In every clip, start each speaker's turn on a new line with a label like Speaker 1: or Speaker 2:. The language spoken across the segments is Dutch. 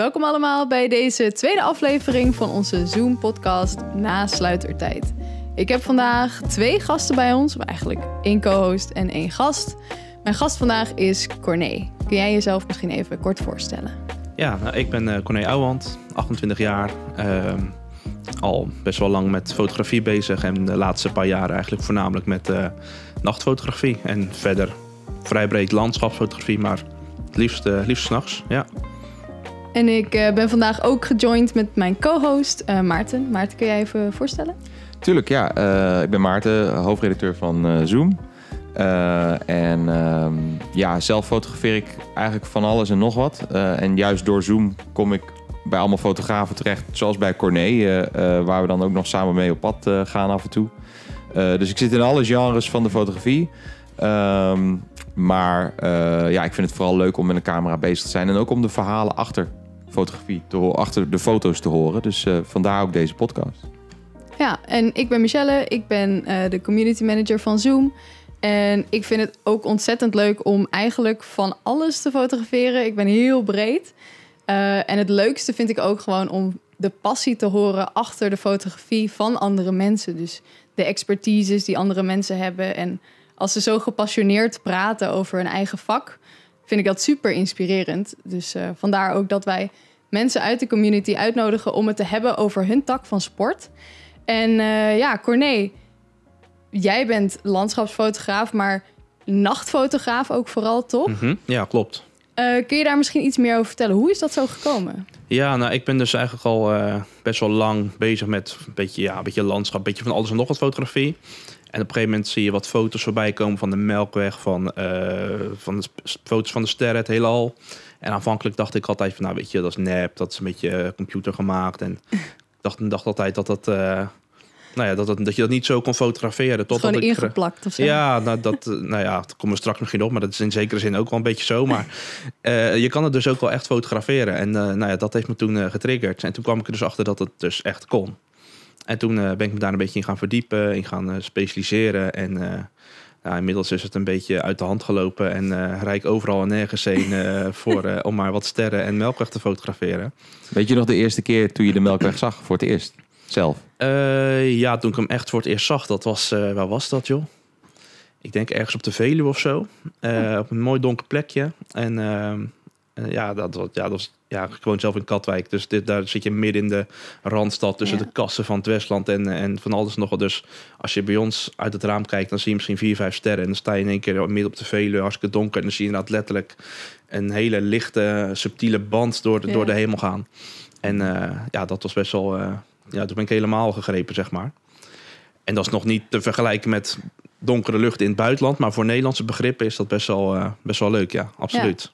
Speaker 1: Welkom allemaal bij deze tweede aflevering van onze Zoom-podcast na sluitertijd. Ik heb vandaag twee gasten bij ons, maar eigenlijk één co-host en één gast. Mijn gast vandaag is Corné. Kun jij jezelf misschien even kort voorstellen?
Speaker 2: Ja, nou, ik ben eh, Corné Ouwand, 28 jaar. Ehm, al best wel lang met fotografie bezig en de laatste paar jaren eigenlijk voornamelijk met eh, nachtfotografie. En verder vrij breed landschapsfotografie, maar het liefst, liefst s'nachts, ja.
Speaker 1: En ik eh, ben vandaag ook gejoind met mijn co-host eh, Maarten. Maarten, kun jij even voorstellen?
Speaker 3: Tuurlijk, ja. Eh, ik ben Maarten, hoofdredacteur van Zoom. en ehm, ja, zelf fotografeer ik eigenlijk van alles en nog wat. en juist door Zoom kom ik bij allemaal fotografen terecht, zoals bij Corné, waar we dan ook nog samen mee op pad gaan af en toe. dus ik zit in alle genres van de fotografie. Ehm, maar ja, ik vind het vooral leuk om met een camera bezig te zijn. En ook om de verhalen achter fotografie te achter de foto's te horen. Dus eh, vandaar ook deze podcast.
Speaker 1: Ja, en ik ben Michelle, ik ben eh, de community manager van Zoom. En ik vind het ook ontzettend leuk om eigenlijk van alles te fotograferen. Ik ben heel breed. Eh, en het leukste vind ik ook gewoon om de passie te horen achter de fotografie van andere mensen. Dus de expertises die andere mensen hebben. En als ze zo gepassioneerd praten over hun eigen vak, vind ik dat super inspirerend. Dus eh, vandaar ook dat wij mensen uit de community uitnodigen om het te hebben over hun tak van sport. En eh, ja, Corné, jij bent landschapsfotograaf, maar nachtfotograaf ook vooral, toch?
Speaker 2: Mhm. Ja, klopt.
Speaker 1: Eh, kun je daar misschien iets meer over vertellen? Hoe is dat zo gekomen?
Speaker 2: Ja, nou, ik ben dus eigenlijk al best wel lang bezig met een beetje, ja, een beetje landschap, een beetje van alles en nog wat fotografie. En op een gegeven moment zie je wat foto's voorbij komen van de Melkweg, van, eh, van de foto's van de sterren, het heelal. En aanvankelijk dacht ik altijd van, nou weet je, dat is nep, dat is een beetje eh, computer gemaakt. En ik dacht, dacht altijd dat dat... Eh, nou ja, dat, dat, dat je dat niet zo kon fotograferen. Tot gewoon dat ingeplakt of zo. Ja, nou, dat, nou ja, dat komen straks misschien op. Maar dat is in zekere zin ook wel een beetje zo. Maar je kan het dus ook wel echt fotograferen. En nou ja, dat heeft me toen getriggerd. En toen kwam ik er dus achter dat het dus echt kon toen eh, ben ik me daar een beetje in gaan verdiepen, in gaan eh, specialiseren. En eh, nou, inmiddels is het een beetje uit de hand gelopen en rijk overal en nergens heen voor, om maar wat sterren en melkweg te fotograferen.
Speaker 3: Weet je nog de eerste keer toen je de melkweg zag voor het eerst? Zelf?
Speaker 2: ja, toen ik hem echt voor het eerst zag, dat was, waar was dat joh? Ik denk ergens op de Veluwe of zo. Oh. Op een mooi donker plekje. En ehm, ja, dat, ja, dat was ja, gewoon zelf in Katwijk. Dus dit, daar zit je midden in de randstad tussen de kassen van het Westland en, en van alles nogal. Dus als je bij ons uit het raam kijkt, dan zie je misschien vier, vijf sterren. En dan sta je in één keer midden op de Veluwe, hartstikke donker. En dan zie je inderdaad letterlijk een hele lichte, subtiele band door de, door de hemel gaan. En eh, ja, dat was best wel... Eh, ja, toen ben ik helemaal gegrepen, zeg maar. En dat is nog niet te vergelijken met donkere lucht in het buitenland. Maar voor Nederlandse begrippen is dat best wel, eh, best wel leuk, ja, absoluut.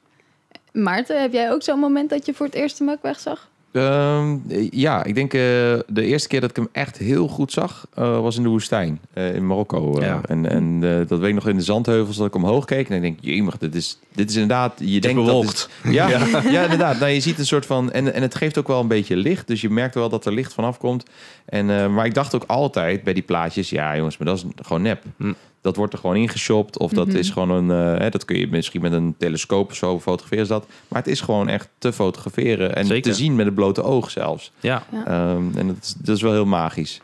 Speaker 1: Maarten, heb jij ook zo'n moment dat je voor het eerst de melkweg zag?
Speaker 3: Ehm, ja, ik denk eh, de eerste keer dat ik hem echt heel goed zag eh, was in de woestijn eh, in Marokko. En, en dat weet ik nog in de zandheuvels dat ik omhoog keek en ik denk, jemig, dit is, dit is inderdaad, je denkt dat ja, ja, ja. inderdaad. Nou, je ziet een soort van, en, en het geeft ook wel een beetje licht, dus je merkt wel dat er licht vanaf komt. En, maar ik dacht ook altijd bij die plaatjes, ja jongens, maar dat is gewoon nep. Hm dat wordt er gewoon ingeshopt. Of dat mhm. is gewoon een. Eh, hè, dat kun je misschien met een telescoop of zo fotograferen. dat. Maar het is gewoon echt te fotograferen en Zeker. te zien met het blote oog zelfs. Ja. Ehm, en dat is, wel heel magisch.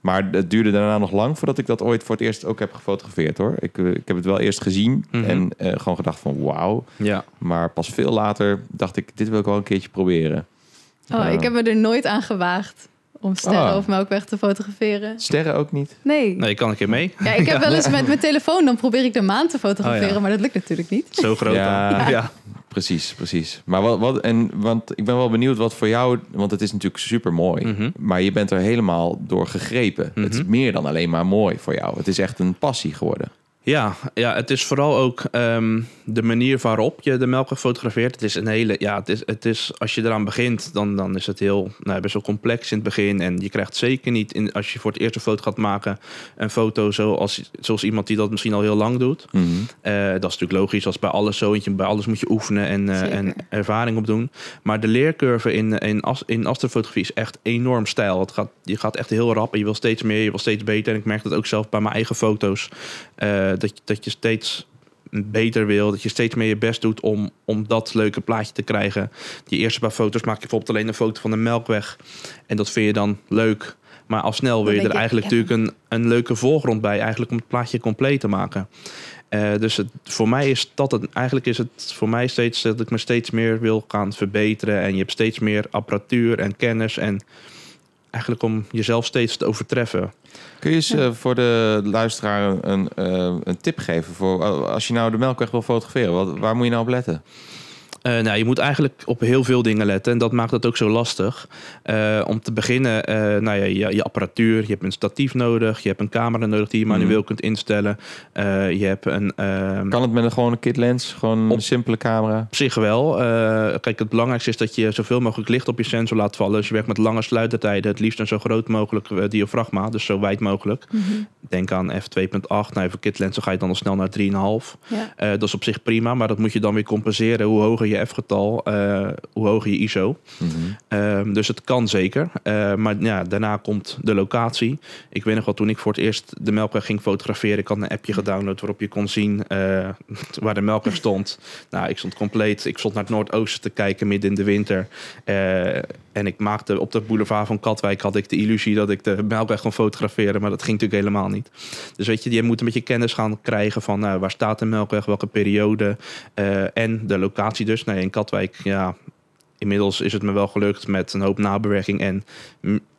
Speaker 3: Maar het duurde daarna nog lang voordat ik dat ooit voor het eerst ook heb gefotografeerd hoor. Ik, eh, ik heb het wel eerst gezien mhm. en eh, gewoon gedacht van wauw. Ja. Maar pas veel later dacht ik, dit wil ik wel een keertje proberen.
Speaker 1: Oh, ik ehm. heb me er nooit aan gewaagd om sterren ah. of melkweg te fotograferen.
Speaker 2: Sterren ook niet? Nee. Nee, ik kan ik keer mee. Ja, ik heb wel eens met mijn
Speaker 1: telefoon, dan probeer ik de maan te fotograferen, oh maar dat lukt natuurlijk niet. Zo groot. Ja, ja.
Speaker 3: Precies, precies. Maar wat, wat, en, want ik ben wel benieuwd wat voor jou, want het is natuurlijk super mooi, mhm. maar je bent er helemaal door gegrepen. Het is mhm. meer dan alleen maar mooi voor jou. Het is echt een passie geworden.
Speaker 2: Ja, ja, het is vooral ook ehm, de manier waarop je de melk gefotografeerd. Het is een hele, ja, het is, het is als je eraan begint, dan, dan is het heel, nou, best wel complex in het begin. En je krijgt zeker niet, in, als je voor het eerst een foto gaat maken, een foto zoals, zoals iemand die dat misschien al heel lang doet. Mhm. Eh, dat is natuurlijk logisch, als bij alles zo. Je, bij alles moet je oefenen en, uh, en ervaring opdoen. Maar de leercurve in, in, in astrofotografie is echt enorm stijl. Het gaat, je gaat echt heel rap en je wil steeds meer, je wil steeds beter. En ik merk dat ook zelf bij mijn eigen foto's. Eh, eh, dat, dat je steeds beter wil. Dat je steeds meer je best doet om, om dat leuke plaatje te krijgen. Die eerste paar foto's maak je bijvoorbeeld alleen een foto van de melkweg. En dat vind je dan leuk. Maar al snel wil je er eigenlijk natuurlijk een, een leuke voorgrond bij. Eigenlijk om het plaatje compleet te maken. Eh, dus het, voor mij is dat het. Eigenlijk is het voor mij steeds dat ik me steeds meer wil gaan verbeteren. En je hebt steeds meer apparatuur en kennis. En eigenlijk om jezelf steeds te overtreffen. Kun je eens eh, voor de luisteraar een, eh, een, tip geven voor eh, als je nou de melkweg wil fotograferen, wat, waar moet je nou op letten? Eh, nou, je moet eigenlijk op heel veel dingen letten en dat maakt het ook zo lastig. Eh, om te beginnen, uh, nou ja, je, apparatuur, je hebt een statief nodig, je hebt een camera nodig die je manueel mhm. kunt instellen. je hebt een. Ehm, kan het met een gewone kit lens, gewoon een simpele camera? Op zich wel. kijk, het belangrijkste is dat je zoveel mogelijk licht op je sensor laat vallen. Dus je werkt met lange sluitertijden, het liefst een zo groot mogelijk diafragma, dus zo wijd mogelijk. Mhm. Denk aan f2.8, nou even kitlens, dan ga je dan al snel naar 3,5. Ja. dat is op zich prima, maar dat moet je dan weer compenseren hoe hoger je EF-getal, eh, hoe hoger je ISO. Mhm. Ehm, dus het kan zeker. Ehm, maar ja, daarna komt de locatie. Ik weet nog wel, toen ik voor het eerst de melkweg ging fotograferen, ik had een appje gedownload waarop je kon zien eh, waar de melkweg stond. nou, ik stond compleet. Ik stond naar het noordoosten te kijken midden in de winter. Eh, en ik maakte op de boulevard van Katwijk had ik de illusie dat ik de melkweg kon fotograferen, maar dat ging natuurlijk helemaal niet. Dus weet je, je moet een beetje kennis gaan krijgen van eh, waar staat de melkweg, welke periode uh, en de locatie dus. Nee, in Katwijk, ja, inmiddels is het me wel gelukt met een hoop nabewerking en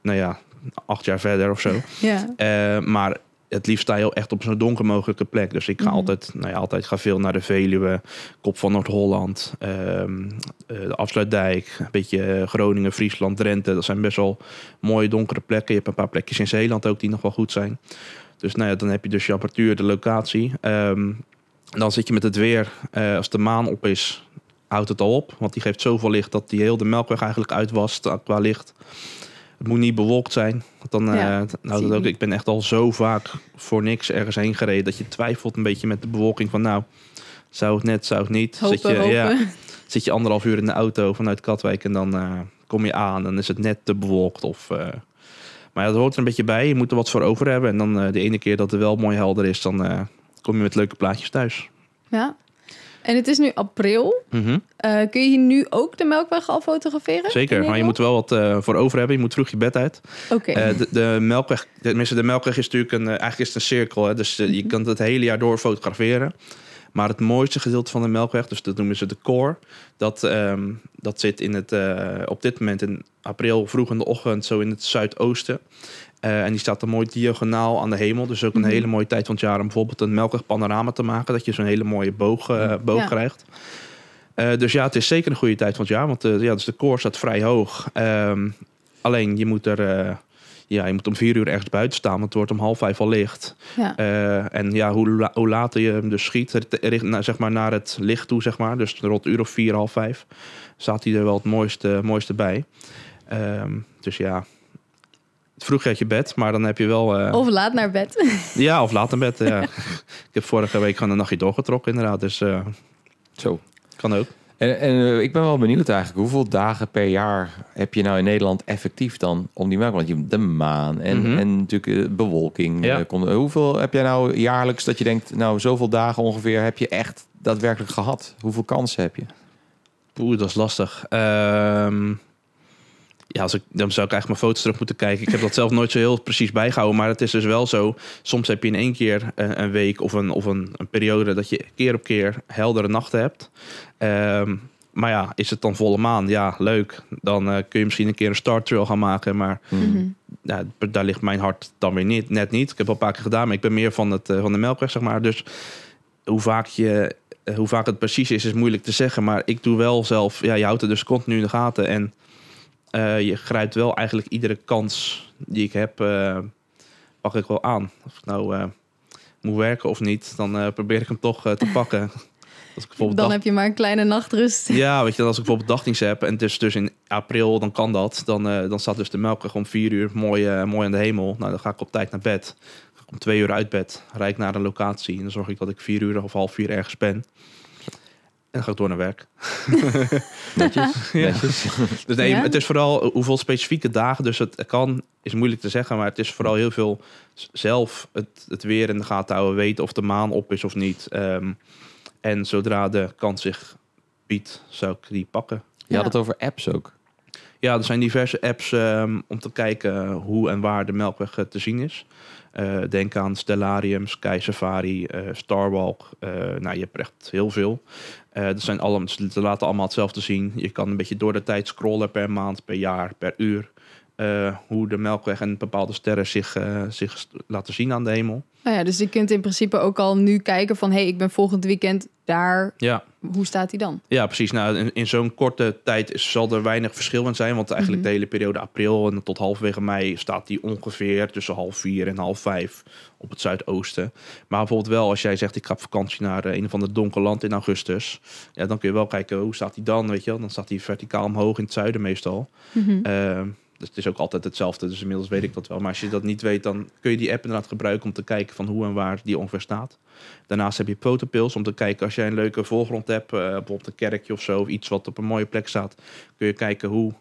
Speaker 2: nou ja, acht jaar verder of zo. Ja. Eh, maar het liefst sta je echt op zo'n donker mogelijke plek. Dus ik ga mhm. altijd, nou ja, altijd ga veel naar de Veluwe, Kop van Noord-Holland, ehm, eh, de Afsluitdijk, een beetje Groningen, Friesland, Drenthe. Dat zijn best wel mooie donkere plekken. Je hebt een paar plekjes in Zeeland ook die nog wel goed zijn. Dus nou ja, dan heb je dus je apparatuur, de locatie. Ehm, dan zit je met het weer. Eh, als de maan op is, houdt het al op. Want die geeft zoveel licht dat die heel de melkweg eigenlijk uitwast eh, qua licht. Het moet niet bewolkt zijn. Want dan, eh, nou, dat ook, ik ben echt al zo vaak voor niks ergens heen gereden dat je twijfelt een beetje met de bewolking van nou, zou het net, zou het niet. zit, je, Ja, zit je anderhalf uur in de auto vanuit Katwijk en dan eh, kom je aan. en is het net te bewolkt. Of, eh, maar dat hoort er een beetje bij. Je moet er wat voor over hebben. En dan de ene keer dat het wel mooi helder is, dan kom je met leuke plaatjes thuis.
Speaker 1: Ja, en het is nu april. Mhm. Eh, kun je hier nu ook de melkweg al fotograferen? Zeker, maar je moet wel
Speaker 2: wat eh, voor over hebben. Je moet vroeg je bed uit. Oké. Eh, de, de melkweg, tenminste, de melkweg is natuurlijk een, eigenlijk is het een cirkel. Hè? Dus je mhm. kan het hele jaar door fotograferen. Maar het mooiste gedeelte van de melkweg, dus dat noemen ze de core, dat, ehm, dat zit in het, op dit moment in april vroeg in de ochtend, zo in het zuidoosten. Eh, en die staat dan mooi diagonaal aan de hemel. Dus ook een mhm. hele mooie tijd van het jaar om bijvoorbeeld een melkig panorama te maken. Dat je zo'n hele mooie boog, eh, boog krijgt. Eh, dus ja, het is zeker een goede tijd van het jaar. Want ja, dus de koor staat vrij hoog. Ehm, alleen je moet er... ja, je moet om vier uur ergens buiten staan, want het wordt om half vijf al licht. en ja, hoe, hoe, later je hem dus schiet, richt, nou, zeg maar naar het licht toe, zeg maar. Dus rond uur of vier, half vijf, staat hij er wel het mooiste, mooiste bij. Ehm, dus ja, vroeg uit je bed, maar dan heb je wel... Eh, of
Speaker 1: laat naar bed.
Speaker 2: Ja, of laat naar bed, ja. ik heb vorige week gewoon een nachtje doorgetrokken inderdaad, dus eh, zo. Kan ook. En, en eh, ik ben wel benieuwd eigenlijk, hoeveel dagen per
Speaker 3: jaar heb je nou in Nederland effectief dan om die maken? Want je de maan en, mhm. en natuurlijk bewolking. Ja. hoeveel heb jij nou jaarlijks dat je denkt, nou zoveel dagen ongeveer heb je echt daadwerkelijk gehad? Hoeveel kansen heb je?
Speaker 2: Oeh, dat is lastig. Ehm, ja, als ik, dan zou ik eigenlijk mijn foto's terug moeten kijken. Ik heb dat zelf nooit zo heel precies bijgehouden. Maar het is dus wel zo. Soms heb je in één keer eh, een week of een, of een, periode dat je keer op keer heldere nachten hebt. Ehm, maar ja, is het dan volle maan? Ja, leuk. Dan eh, kun je misschien een keer een star trail gaan maken. Maar mm. mhm. ja, daar ligt mijn hart dan weer niet, net niet. Ik heb al een paar keer gedaan, maar ik ben meer van, het, eh, van de melkweg, zeg maar. Dus hoe vaak, je, hoe vaak het precies is, is moeilijk te zeggen. Maar ik doe wel zelf... Ja, je houdt het dus continu in de gaten. En eh, je grijpt wel eigenlijk iedere kans die ik heb, eh, pak ik wel aan. Of ik nou eh, moet werken of niet, dan probeer ik hem toch te pakken. Als ik bijvoorbeeld dan heb
Speaker 1: je maar een kleine nachtrust.
Speaker 2: Ja, weet je, als ik bijvoorbeeld dachtings heb en het is dus in april, dan kan dat. Dan, dan staat dus de melkweg om vier uur mooi, mooi aan de hemel. Nou, dan ga ik op tijd naar bed. Om twee uur uit bed, rijd naar een locatie en dan zorg ik dat ik vier uur of half vier ergens ben. En ga ik door naar werk.
Speaker 3: Dus nee, het
Speaker 2: is vooral eh, hoeveel specifieke dagen. Dus het kan, is moeilijk te zeggen, maar het is vooral heel veel zelf het, het weer in de gaten houden. Weten of de maan op is of niet. Ehm, en zodra de kans zich biedt, zou ik die pakken. Je ja. had het over apps ook. Ja, er zijn diverse apps ehm, om te kijken hoe en waar de melkweg eh, te zien is. Eh, denk aan Stellarium, Sky Safari, eh, Starwalk. Eh, nou, je hebt echt heel veel. dat zijn allemaal, ze laten allemaal hetzelfde zien. Je kan een beetje door de tijd scrollen per maand, per jaar, per uur. Eh, hoe de Melkweg en bepaalde sterren zich, eh, zich laten zien aan de hemel.
Speaker 1: Nou ja, dus je kunt in principe ook al nu kijken van... hé, hey, ik ben volgend weekend daar. Ja. Hoe staat die dan?
Speaker 2: Ja, precies. Nou, in, zo'n korte tijd zal er weinig verschil in zijn. Want eigenlijk mhm. de hele periode april en tot halverwege mei... staat die ongeveer tussen half vier en half vijf op het zuidoosten. Maar bijvoorbeeld wel als jij zegt... ik ga op vakantie naar eh, een van de donker land in augustus... Ja, dan kun je wel kijken oh, hoe staat die dan, weet je wel. Dan staat die verticaal omhoog in het zuiden meestal. Mm dus het is ook altijd hetzelfde, dus inmiddels weet ik dat wel. Maar als je dat niet weet, dan kun je die app inderdaad gebruiken om te kijken van hoe en waar die ongeveer staat. Daarnaast heb je protopils om te kijken als jij een leuke voorgrond hebt, eh, bijvoorbeeld een kerkje of zo, of iets wat op een mooie plek staat. Kun je kijken hoe,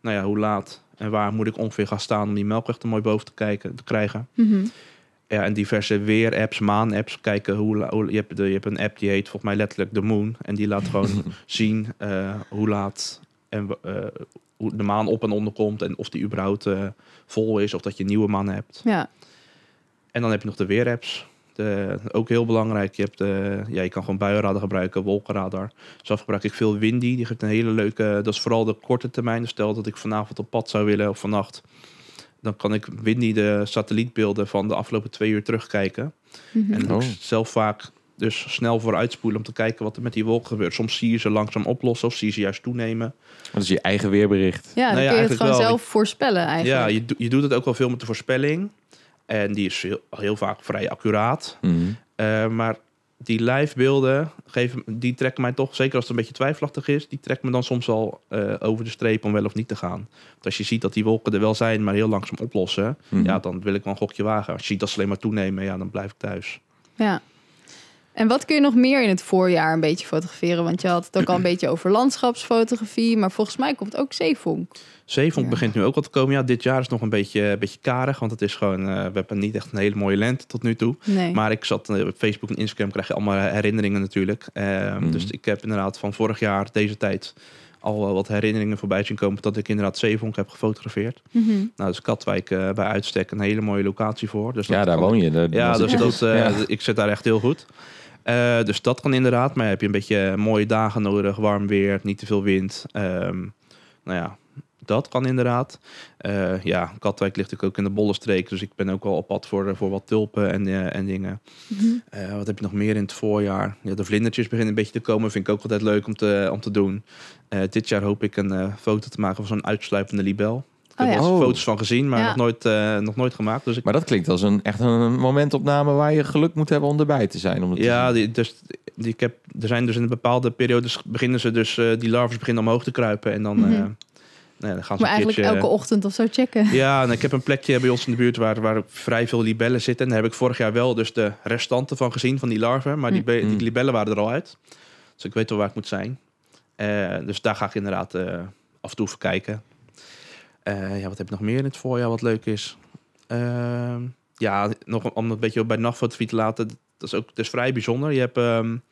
Speaker 2: nou ja, hoe laat en waar moet ik ongeveer gaan staan om die melkweg er mooi boven te, kijken, te krijgen. Mhm. Ja, en diverse weer-apps, maan-apps. Kijken hoe, je, hebt je hebt een app die heet volgens mij letterlijk The Moon. En die laat gewoon zien eh, hoe laat en eh, hoe de maan op en onder komt en of die überhaupt eh, vol is of dat je nieuwe mannen hebt. Ja. En dan heb je nog de weerapps. De, ook heel belangrijk. Je, hebt de, eh, ja, je kan gewoon buienradar gebruiken, wolkenradar. Zelf gebruik ik veel Windy. Die geeft een hele leuke. Dat is vooral de korte termijn. Dus stel dat ik vanavond op pad zou willen of vannacht. Dan kan ik Windy de satellietbeelden van de afgelopen twee uur terugkijken. Mhm. En oh. zelf vaak dus snel vooruitspoelen om te kijken wat er met die wolken gebeurt. Soms zie je ze langzaam oplossen of zie je ze juist toenemen. Dat is je eigen weerbericht. Ja, dan nou ja, kun je het gewoon zelf
Speaker 1: voorspellen eigenlijk.
Speaker 2: Ja, je, je doet het ook wel veel met de voorspelling. En die is heel, vaak vrij accuraat. Mhm. Eh, maar die live beelden geven, die trekken mij toch, zeker als het een beetje twijfelachtig is, die trekt me dan soms al eh, over de streep om wel of niet te gaan. Want als je ziet dat die wolken er wel zijn, maar heel langzaam oplossen, mhm. ja, dan wil ik wel een gokje wagen. Als je ziet dat ze alleen maar toenemen, ja, dan blijf ik thuis.
Speaker 1: Ja, en wat kun je nog meer in het voorjaar een beetje fotograferen? Want je had het ook al een beetje over landschapsfotografie. Maar volgens mij komt ook zeevonk.
Speaker 2: Zeevonk begint nu ook wat te komen. Ja, dit jaar is nog een beetje, een beetje karig. Want het is gewoon, eh, we hebben niet echt een hele mooie lente tot nu toe. Maar ik zat eh, op Facebook en Instagram, krijg je allemaal herinneringen natuurlijk. Ehm, mhm. Dus ik heb inderdaad van vorig jaar, deze tijd al wat herinneringen voorbij zien komen dat ik inderdaad Zeevonk heb gefotografeerd. Mhm. Nou, dus Katwijk eh, bij uitstek een hele mooie locatie voor. Dus ja, daar woon je. Dus eh, ja, dus dat, ik zit daar echt heel goed. Eh, dus dat kan inderdaad. Maar heb je een beetje mooie dagen nodig, warm weer, niet te veel wind. Um, nou ja, dat kan inderdaad. Eh, ja, Katwijk ligt natuurlijk ook in de bolle bollenstreek. Dus ik ben ook wel op pad voor, eh, voor wat tulpen en, eh, en dingen. Mhm. wat heb je nog meer in het voorjaar? Ja, de vlindertjes beginnen een beetje te komen. Vind ik ook altijd leuk om te, om te doen. dit jaar hoop ik een foto te maken van zo'n uitsluipende libel.
Speaker 1: Ik oh heb oh, foto's
Speaker 2: van gezien, maar nog, nooit, nog nooit gemaakt. Dus ik... Maar dat klinkt als een, echt een momentopname waar je geluk moet hebben om erbij te zijn. Om ja, dus, ik heb, er zijn dus in een bepaalde periodes beginnen ze dus, die larven beginnen omhoog te kruipen. En dan mhm dan gaan ze maar eigenlijk elke
Speaker 1: ochtend of zo checken.
Speaker 2: Ja, en ik heb een plekje bij ons in de buurt waar, waar vrij veel libellen zitten. En daar heb ik vorig jaar wel dus de restanten van gezien, van die larven. Maar die, mm. die mm. libellen waren er al uit. Dus ik weet wel waar ik moet zijn. Eh, dus daar ga ik inderdaad eh, af en toe voor kijken. Eh, ja, wat heb ik nog meer in het voorjaar wat leuk is? Ehm, ja, nog om, een beetje bij nachtfotografie te laten. Dat is ook dat is vrij bijzonder. Je hebt... Um,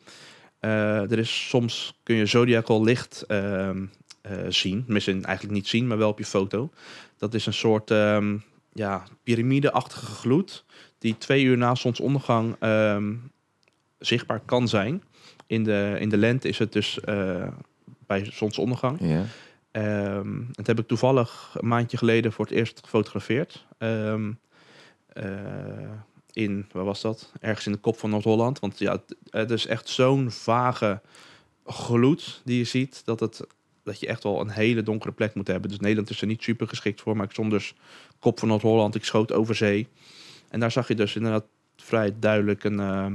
Speaker 2: er is soms kun je zodiacal licht ehm, eh, zien. Misschien eigenlijk niet zien, maar wel op je foto. Dat is een soort um, ja, piramideachtige gloed die twee uur na zonsondergang ehm, zichtbaar kan zijn. In de, in de lente is het dus eh, bij zonsondergang. Ja. Ehm, dat heb ik toevallig een maandje geleden voor het eerst gefotografeerd. Eh, in, waar was dat? Ergens in de kop van Noord-Holland. Want ja, het is echt zo'n vage gloed die je ziet, dat het dat je echt wel een hele donkere plek moet hebben. Dus Nederland is er niet super geschikt voor. Maar ik stond dus kop van Noord-Holland. Ik schoot over zee. En daar zag je dus inderdaad vrij duidelijk een, eh,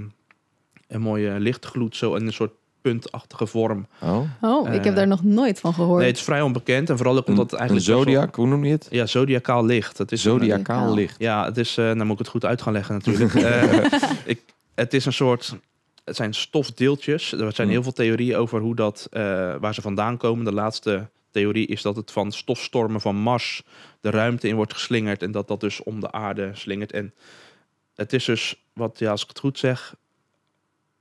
Speaker 2: een mooie lichtgloed. Zo in een soort puntachtige vorm. Oh, oh ik heb eh,
Speaker 1: daar nog nooit van gehoord. Nee, het
Speaker 2: is vrij onbekend. En vooral ook omdat het eigenlijk... Een zodiac, hoe noem je het? Ja, zodiacaal licht. Het is zodiacaal licht. Ja, het is... Uh, moet ik het goed uit gaan leggen natuurlijk. ik, het is een soort het zijn stofdeeltjes. Er zijn hmm. heel veel theorieën over hoe dat, eh, waar ze vandaan komen. De laatste theorie is dat het van stofstormen van Mars de ruimte in wordt geslingerd. En dat dat dus om de aarde slingert. En het is dus, wat, ja, als ik het goed zeg,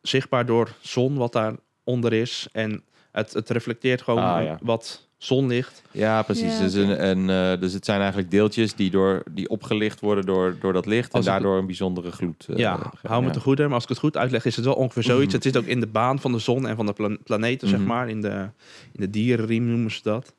Speaker 2: zichtbaar door zon wat daaronder is. En het, het reflecteert gewoon ah, wat zonlicht. Ja, precies. dus,
Speaker 3: een, eh, dus het zijn eigenlijk deeltjes die, door, die opgelicht worden door, door dat licht. en daardoor een bijzondere gloed. Uh, ja, hou me te
Speaker 2: goed, maar als ik het goed uitleg, is het wel ongeveer zoiets. Mhm. Het zit ook in de baan van de zon en van de planeten, zeg mhm. maar. In de, in de dierenriem noemen ze dat.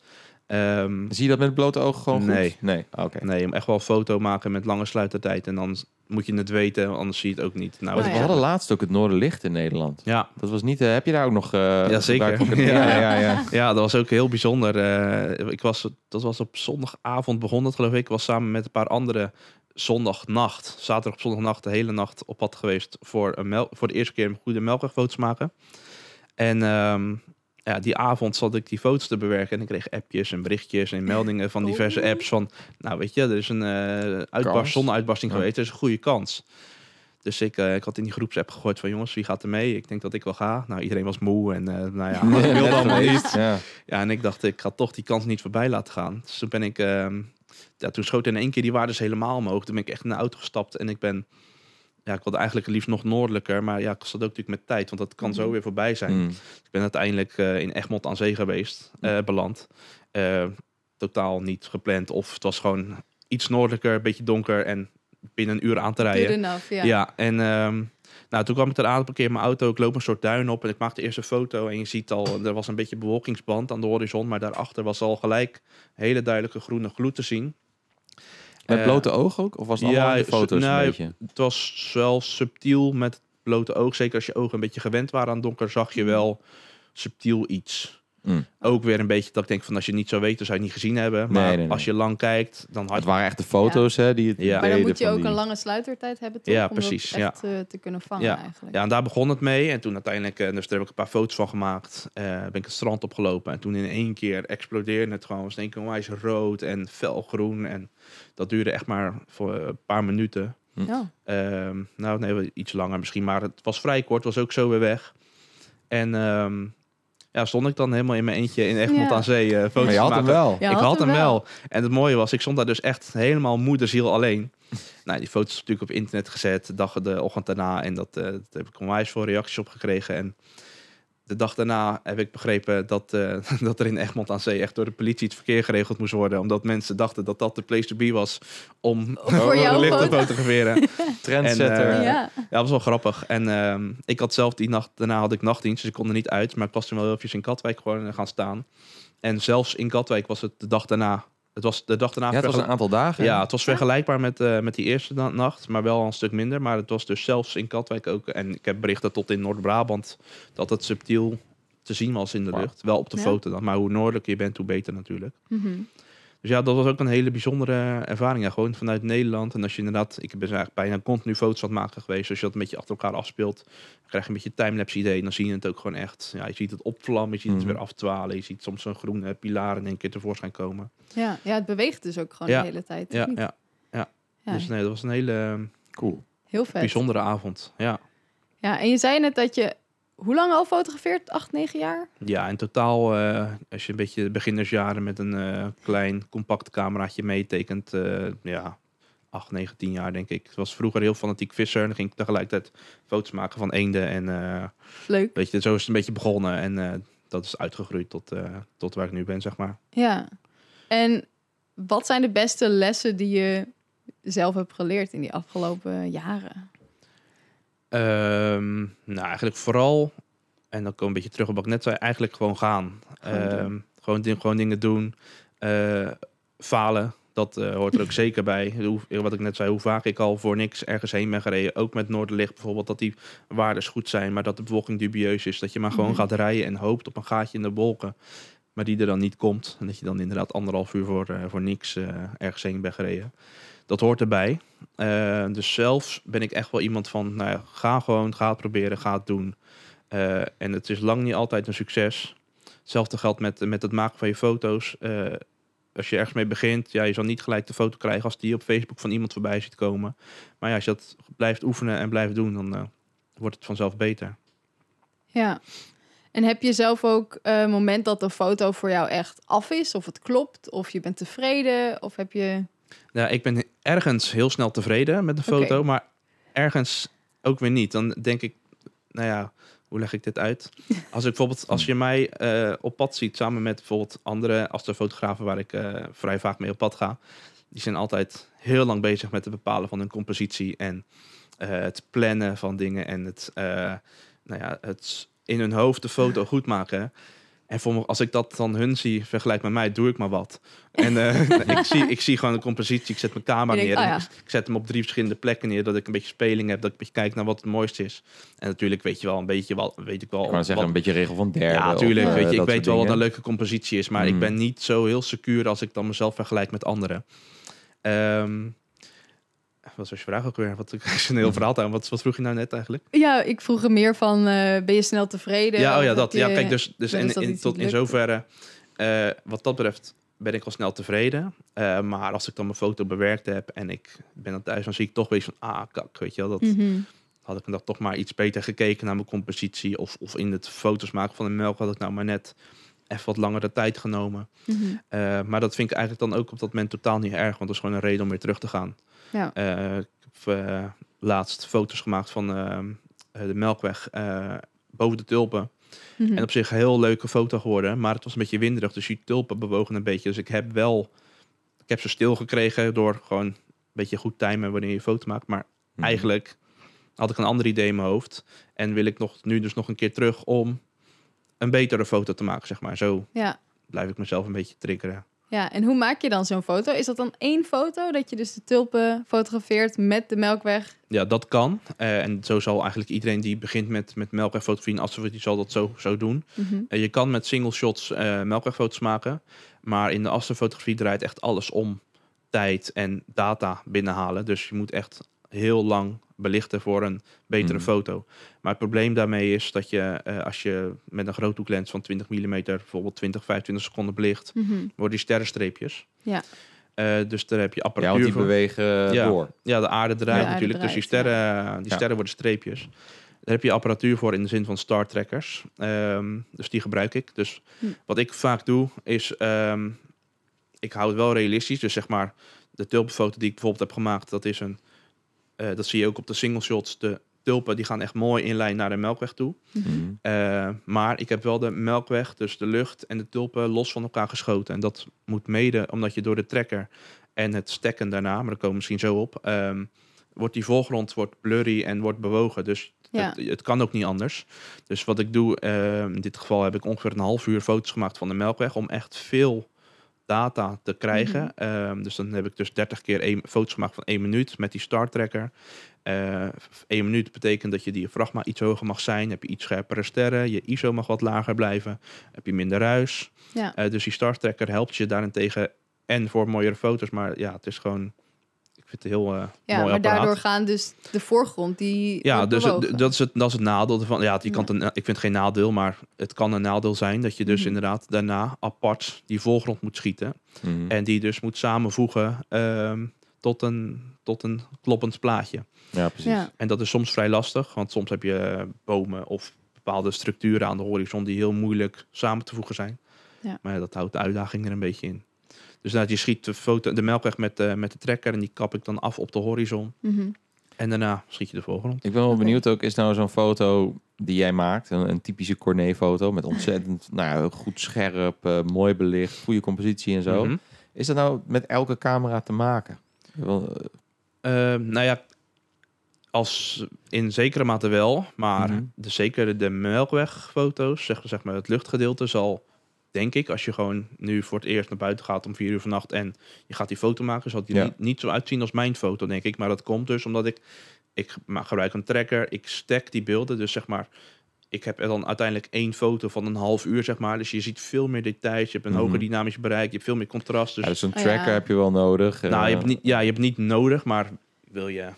Speaker 2: Ehm, zie je dat met blote ogen gewoon nee. goed? Nee. Ah, nee, je echt wel een foto maken met lange sluitertijd. En dan moet je het weten, anders zie je het ook niet. Nou, oh We hadden laatst ook het Noorderlicht in Nederland. Ja. Dat was niet... Eh, heb je daar ook nog... Eh, ja, zeker. ja, ja, ja, ja, dat was ook heel bijzonder. Eh, ik was, dat was op zondagavond begonnen geloof ik. Ik was samen met een paar anderen zondagnacht, zaterdag op zondagnacht, de hele nacht op pad geweest voor, een mel voor de eerste keer een goede melkwegfoto's maken. En um, ja, die avond zat ik die foto's te bewerken en ik kreeg appjes en berichtjes en meldingen van diverse oh. apps van, nou weet je, er is een uh, eh, uitbarsting geweest, er is een goede kans. Dus ik, eh, ik had in die groepsapp gegooid van jongens, wie gaat er mee? Ik denk dat ik wel ga. Nou, iedereen was moe en eh, nou ja, ik wilde allemaal niet. Ja. ja. en ik dacht, ik ga toch die kans niet voorbij laten gaan. Dus toen ben ik, ehm, ja, toen schoot in één keer die waardes helemaal omhoog. Toen ben ik echt in de auto gestapt en ik ben ja, ik wilde eigenlijk liefst nog noordelijker. Maar ja, ik zat ook natuurlijk met tijd, want dat kan zo mhm. weer voorbij zijn. Mhm. Ik ben uiteindelijk eh, in Egmond aan Zee geweest, mhm. eh, beland. Eh, totaal niet gepland. Of het was gewoon iets noordelijker, een beetje donker en binnen een uur aan te rijden. Ja, en um, nou, toen kwam ik eraan, parkeer mijn auto, ik loop een soort duin op en ik maak de eerste foto. En je ziet al, er was een beetje bewolkingsband aan de horizon, maar daarachter was al gelijk hele duidelijke groene gloed te zien.
Speaker 1: Met eh, blote oog ook? Of was het allemaal ja, in de foto's een nou, beetje?
Speaker 2: Het was wel subtiel met blote oog. Zeker als je ogen een beetje gewend waren aan donker, zag je hmm. wel subtiel iets. Mm. Ook weer een beetje dat ik denk van als je niet zou dan zou je het niet gezien hebben. Maar als je lang kijkt, dan had Het waren echt de foto's hè, die het ja. Maar dan moet je ook een lange
Speaker 1: sluitertijd hebben toch, ja, om precies, echt eh, te kunnen vangen ja. eigenlijk. Ja,
Speaker 2: en daar begon het mee. En toen uiteindelijk, eh, dus daar heb ik een paar foto's van gemaakt. Uh, ben ik het strand opgelopen. En toen in één keer explodeerde het gewoon. was denk ik, is rood en felgroen. En dat duurde echt maar voor een paar minuten. Hm. Ehm, nou, nee, iets langer misschien. Maar het was vrij kort, was ook zo weer weg. En... Ehm, ja, stond ik dan helemaal in mijn eentje in Egmond aan Zee uh, foto's had maken. hem wel. ik had, hem wel. En het mooie was, ik stond daar dus echt helemaal moederziel alleen. nou, die foto's natuurlijk op internet gezet, de dag de ochtend daarna. En dat, eh, dat heb ik onwijs voor reacties op gekregen. En de dag daarna heb ik begrepen dat, eh, dat er in Egmond aan Zee echt door de politie het verkeer geregeld moest worden. Omdat mensen dachten dat dat de place to be was om voor jou licht te fotograferen. Trendsetter. Eh, ja. dat was wel grappig. En ehm, ik had zelf die nacht, daarna had ik nachtdienst, dus ik kon er niet uit. Maar ik was toen wel eventjes in Katwijk gewoon eh, gaan staan. En zelfs in Katwijk was het de dag daarna het was de dag daarna. het was een aantal dagen. Ja, het was vergelijkbaar met, uh, met die eerste nacht, maar wel een stuk minder. Maar het was dus zelfs in Katwijk ook. En ik heb berichten tot in Noord-Brabant dat het subtiel te zien was in de lucht. Wel op de foto dan. Maar hoe noordelijker je bent, hoe beter natuurlijk. Mm dus ja, dat was ook een hele bijzondere ervaring. gewoon vanuit Nederland. En als je inderdaad, ik ben eigenlijk bijna continu foto's aan het maken geweest. Als je dat een beetje achter elkaar afspeelt, krijg je een beetje timelapse idee. En dan zie je het ook gewoon echt. Ja, je ziet het opvlammen, je ziet het mhm. weer aftwalen, Je ziet soms zo'n groene pilaren in één keer tevoorschijn komen.
Speaker 1: Ja, ja het beweegt dus ook gewoon de hele tijd. Ja,
Speaker 2: ja, ja, ja. Dus nee, dat was een hele cool,
Speaker 1: Heel vet. bijzondere
Speaker 2: avond. Ja.
Speaker 1: ja, en je zei net dat je hoe lang al fotografeert? Acht, negen jaar?
Speaker 2: Ja, in totaal, uh, als je een beetje beginnersjaren met een eh, klein compact cameraatje meetekent, eh, ja, acht, negen, tien jaar denk ik. Ik was vroeger heel fanatiek visser en ging ik tegelijkertijd foto's maken van eenden. En, Leuk. Weet je, zo is het een beetje begonnen en dat is uitgegroeid tot, tot waar ik nu ben, zeg maar.
Speaker 1: Ja, en wat zijn de beste lessen die je zelf hebt geleerd in die afgelopen jaren?
Speaker 2: Ehm, nou, eigenlijk vooral, en dan kom ik een beetje terug op wat ik net zei, eigenlijk gewoon gaan. Gewoon, ehm, gewoon, ding, gewoon dingen doen. Eh, falen, dat eh, hoort er ook zeker bij. wat ik net zei, hoe vaak ik al voor niks ergens heen ben gereden. Ook met Noorderlicht bijvoorbeeld, dat die waardes goed zijn, maar dat de bevolking dubieus is. Dat je maar gewoon mhm. gaat rijden en hoopt op een gaatje in de wolken. Maar die er dan niet komt. En dat je dan inderdaad anderhalf uur voor, uh, voor niks ergens heen bent gereden dat hoort erbij. Eh, dus zelfs ben ik echt wel iemand van, nou ja, ga gewoon, ga het proberen, ga het doen. Eh, en het is lang niet altijd een succes. Hetzelfde geldt met, met het maken van je foto's. Eh, als je ergens mee begint, ja, je zal niet gelijk de foto krijgen als die op Facebook van iemand voorbij ziet komen. Maar ja, als je dat blijft oefenen en blijft doen, dan wordt het vanzelf beter.
Speaker 1: Ja. En heb je zelf ook een moment dat een foto voor jou echt af is, of het klopt, of je bent tevreden, of heb je
Speaker 2: nou, ik ben ergens heel snel tevreden met de foto, maar ergens ook weer niet. Dan denk ik, nou ja, hoe leg ik dit uit? Als ik bijvoorbeeld, als je mij eh, op pad ziet samen met bijvoorbeeld andere astrofotografen waar ik eh, vrij vaak mee op pad ga, die zijn altijd heel lang bezig met het bepalen van hun compositie en eh, het plannen van dingen en het, nou ja, het in hun hoofd de foto goed maken. En voor me, als ik dat dan hun zie, vergelijk met mij, doe ik maar wat. En eh, ik, zie, ik zie gewoon een compositie. Ik zet mijn camera neer. Oh ik, zet hem op drie verschillende plekken neer. Dat ik een beetje speling heb. Dat ik een beetje kijk naar wat het mooiste is. En natuurlijk weet je wel een beetje wat, weet ik wel. Ik zeggen, een beetje regel van derde. Ja, natuurlijk. Eh, weet je, ik weet wel wat een leuke compositie is. Maar ik mm. ben niet zo heel secuur als ik dan mezelf vergelijk met anderen. Ehm, was je vraag ook weer? Wat ik een heel mhm. verhaal aan. Wat, wat vroeg je nou net eigenlijk?
Speaker 1: Ja, ik vroeg er meer van eh, ben je snel tevreden? Ja, oh ja, dat. ja, kijk, dus, dus in, in, tot in
Speaker 2: zoverre, eh, wat dat betreft, ben ik al snel tevreden. Eh, maar als ik dan mijn foto bewerkt heb en ik ben dan thuis, dan zie ik toch weer van ah, kak, weet je wel. Dat, mhm. Had ik dan toch maar iets beter gekeken naar mijn compositie of, of in het foto's maken van de melk had ik nou maar net even wat langere tijd genomen. Mhm. Eh, maar dat vind ik eigenlijk dan ook op dat moment totaal niet erg, want dat is gewoon een reden om weer terug te gaan. Ja. Eh, ik heb eh, laatst foto's gemaakt van de Melkweg boven de tulpen. Mhm. En op zich een heel leuke foto geworden, maar het was een beetje winderig, dus die tulpen bewogen een beetje. Dus ik heb wel, ik heb ze stil gekregen door gewoon een beetje goed timen wanneer je foto maakt. Maar mhm. eigenlijk had ik een ander idee in mijn hoofd. En wil ik nog, nu dus nog een keer terug om een betere foto te maken, zeg maar. Zo ja. blijf ik mezelf een beetje triggeren.
Speaker 1: Ja, en hoe maak je dan zo'n foto? Is dat dan één foto, dat je dus de tulpen fotografeert met de melkweg?
Speaker 2: Ja, dat kan. Eh, en zo zal eigenlijk iedereen die begint met, met melkwegfotografie als die zal dat zo, zo doen. Mm je kan met single shots uh, melkwegfoto's maken, maar in de astrofotografie draait echt alles om tijd en data binnenhalen. Dus je moet echt heel lang belichten voor een betere mhm. foto. Maar het probleem daarmee is dat je eh, als je met een groothoeklens van 20 mm bijvoorbeeld 20, 25 seconden belicht, mhm. worden die sterrenstreepjes. Ja. Eh, dus daar heb je apparatuur ja, die bewegen ja. door. Ja, de aarde draait natuurlijk. dus die sterren, die sterren worden streepjes. Daar heb je apparatuur voor in de zin van star trackers. Ehm, dus die gebruik ik. Dus hm. wat ik vaak doe is, ehm, ik hou het wel realistisch. Dus zeg maar, de tulpenfoto die ik bijvoorbeeld heb gemaakt, dat is een eh, dat zie je ook op de single shots. De tulpen die gaan echt mooi in lijn naar de melkweg toe. Mhm. Eh, maar ik heb wel de melkweg, dus de lucht en de tulpen los van elkaar geschoten. En dat moet mede omdat je door de trekker en het stekken daarna, maar dat komen misschien zo op, ehm, wordt die voorgrond wordt blurry en wordt bewogen. Dus ja. het, kan ook niet anders. Dus wat ik doe, ehm, in dit geval heb ik ongeveer een half uur foto's gemaakt van de melkweg om echt veel data te krijgen. Mhm. Ehm, dus dan heb ik dus 30 keer één, foto's gemaakt van één minuut met die star tracker. Uh, minuut betekent dat je diafragma iets hoger mag zijn. Heb je iets scherpere sterren. Je ISO mag wat lager blijven. Heb je minder ruis. Ja. Eh, dus die star tracker helpt je daarentegen en voor mooiere foto's. Maar ja, het is gewoon het heel eh, ja, maar daardoor
Speaker 1: gaan dus de voorgrond die Ja, dus dat, is
Speaker 2: het, dat is het nadeel ervan. Ja, die kan ik vind het geen nadeel, maar het kan een nadeel zijn dat je dus mhm. inderdaad daarna apart die voorgrond moet schieten. Mhm. En die dus moet samenvoegen ehm, tot, een, tot een kloppend plaatje. Ja, precies. En dat is soms vrij lastig, want soms heb je bomen of bepaalde structuren aan de horizon die heel moeilijk samen te voegen zijn. Ja. Maar dat houdt de uitdaging er een beetje in. Dus dat je schiet de, foto, de melkweg met, eh, met de trekker en die kap ik dan af op de horizon. Mhm. En daarna schiet je de volgende. Ik
Speaker 3: ben wel benieuwd ook, is nou zo'n foto die jij maakt, een, typische Corné-foto met ontzettend nou ja, goed scherp, eh, mooi belicht, goede compositie en zo. Mhm. Is dat nou met elke camera te maken?
Speaker 2: Wel, eh, ehm, nou ja, als in zekere mate wel, maar mhm. de, zeker de melkwegfoto's, zeg, zeg maar het luchtgedeelte, zal denk ik, als je gewoon nu voor het eerst naar buiten gaat om vier uur vannacht en je gaat die foto maken, zal die niet, niet, zo uitzien als mijn foto, denk ik. Maar dat komt dus omdat ik, ik gebruik een tracker, ik stack die beelden. Dus zeg maar, ik heb er dan uiteindelijk één foto van een half uur, zeg maar. Dus je ziet veel meer details, je hebt een hoger mhm. dynamisch bereik, je hebt veel meer contrast. Dus, dus een oh tracker heb
Speaker 3: je wel nodig. Nou, je eh. hebt niet,
Speaker 2: ja, je hebt niet nodig, maar wil je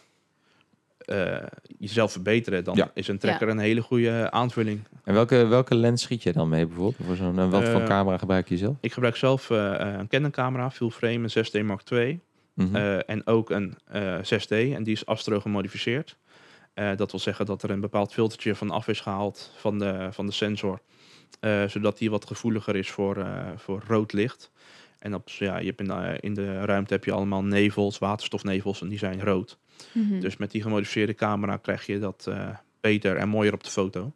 Speaker 2: eh, jezelf verbeteren, dan is een trekker een hele goede aanvulling. En welke, welke lens
Speaker 3: schiet je dan mee bijvoorbeeld? Voor zo'n, eh, wat voor eh, camera gebruik je zelf?
Speaker 2: Ik gebruik zelf een Canon camera, full frame, een 6D Mark II. Mhm. en ook een 6D en die is astro gemodificeerd. dat wil zeggen dat er een bepaald filtertje van af is gehaald van de, van de sensor. zodat die wat gevoeliger is voor, voor rood licht. En op, ja, je hebt eh, in, de, ruimte heb je allemaal nevels, waterstofnevels, en die zijn rood. Mhm. Dus met die gemodificeerde camera krijg je dat eh, beter en mooier op de foto.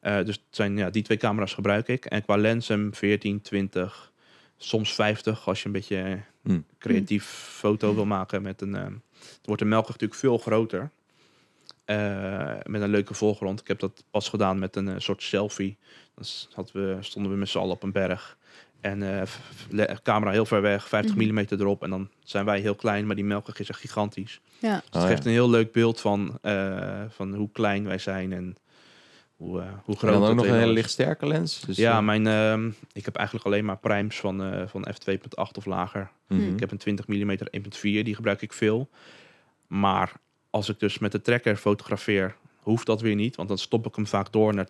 Speaker 2: Eh, dus zijn, ja, die twee camera's gebruik ik. En qua lenzen 14, 20, soms 50 als je een beetje hmm. creatief foto wil maken. Met een, wordt de melk natuurlijk veel groter. met een leuke voorgrond. Ik heb dat pas gedaan met een soort selfie. Dan we, stonden we met z'n allen op een berg. En eh, camera heel ver weg, 50 mm. erop. En dan zijn wij heel klein, maar die melkweg is echt gigantisch. Ja. Dus het oh, geeft een heel leuk beeld van, eh, van hoe klein wij zijn en hoe, eh, hoe groot. En dan ook nog een hele lichtsterke lens. Dus ja, mijn, ehm, ik heb eigenlijk alleen maar primes van, van f2.8 of lager. Mhm. Ik heb een 20 mm 1.4, die gebruik ik veel. Maar als ik dus met de tracker fotografeer hoeft dat weer niet. Want dan stop ik hem vaak door naar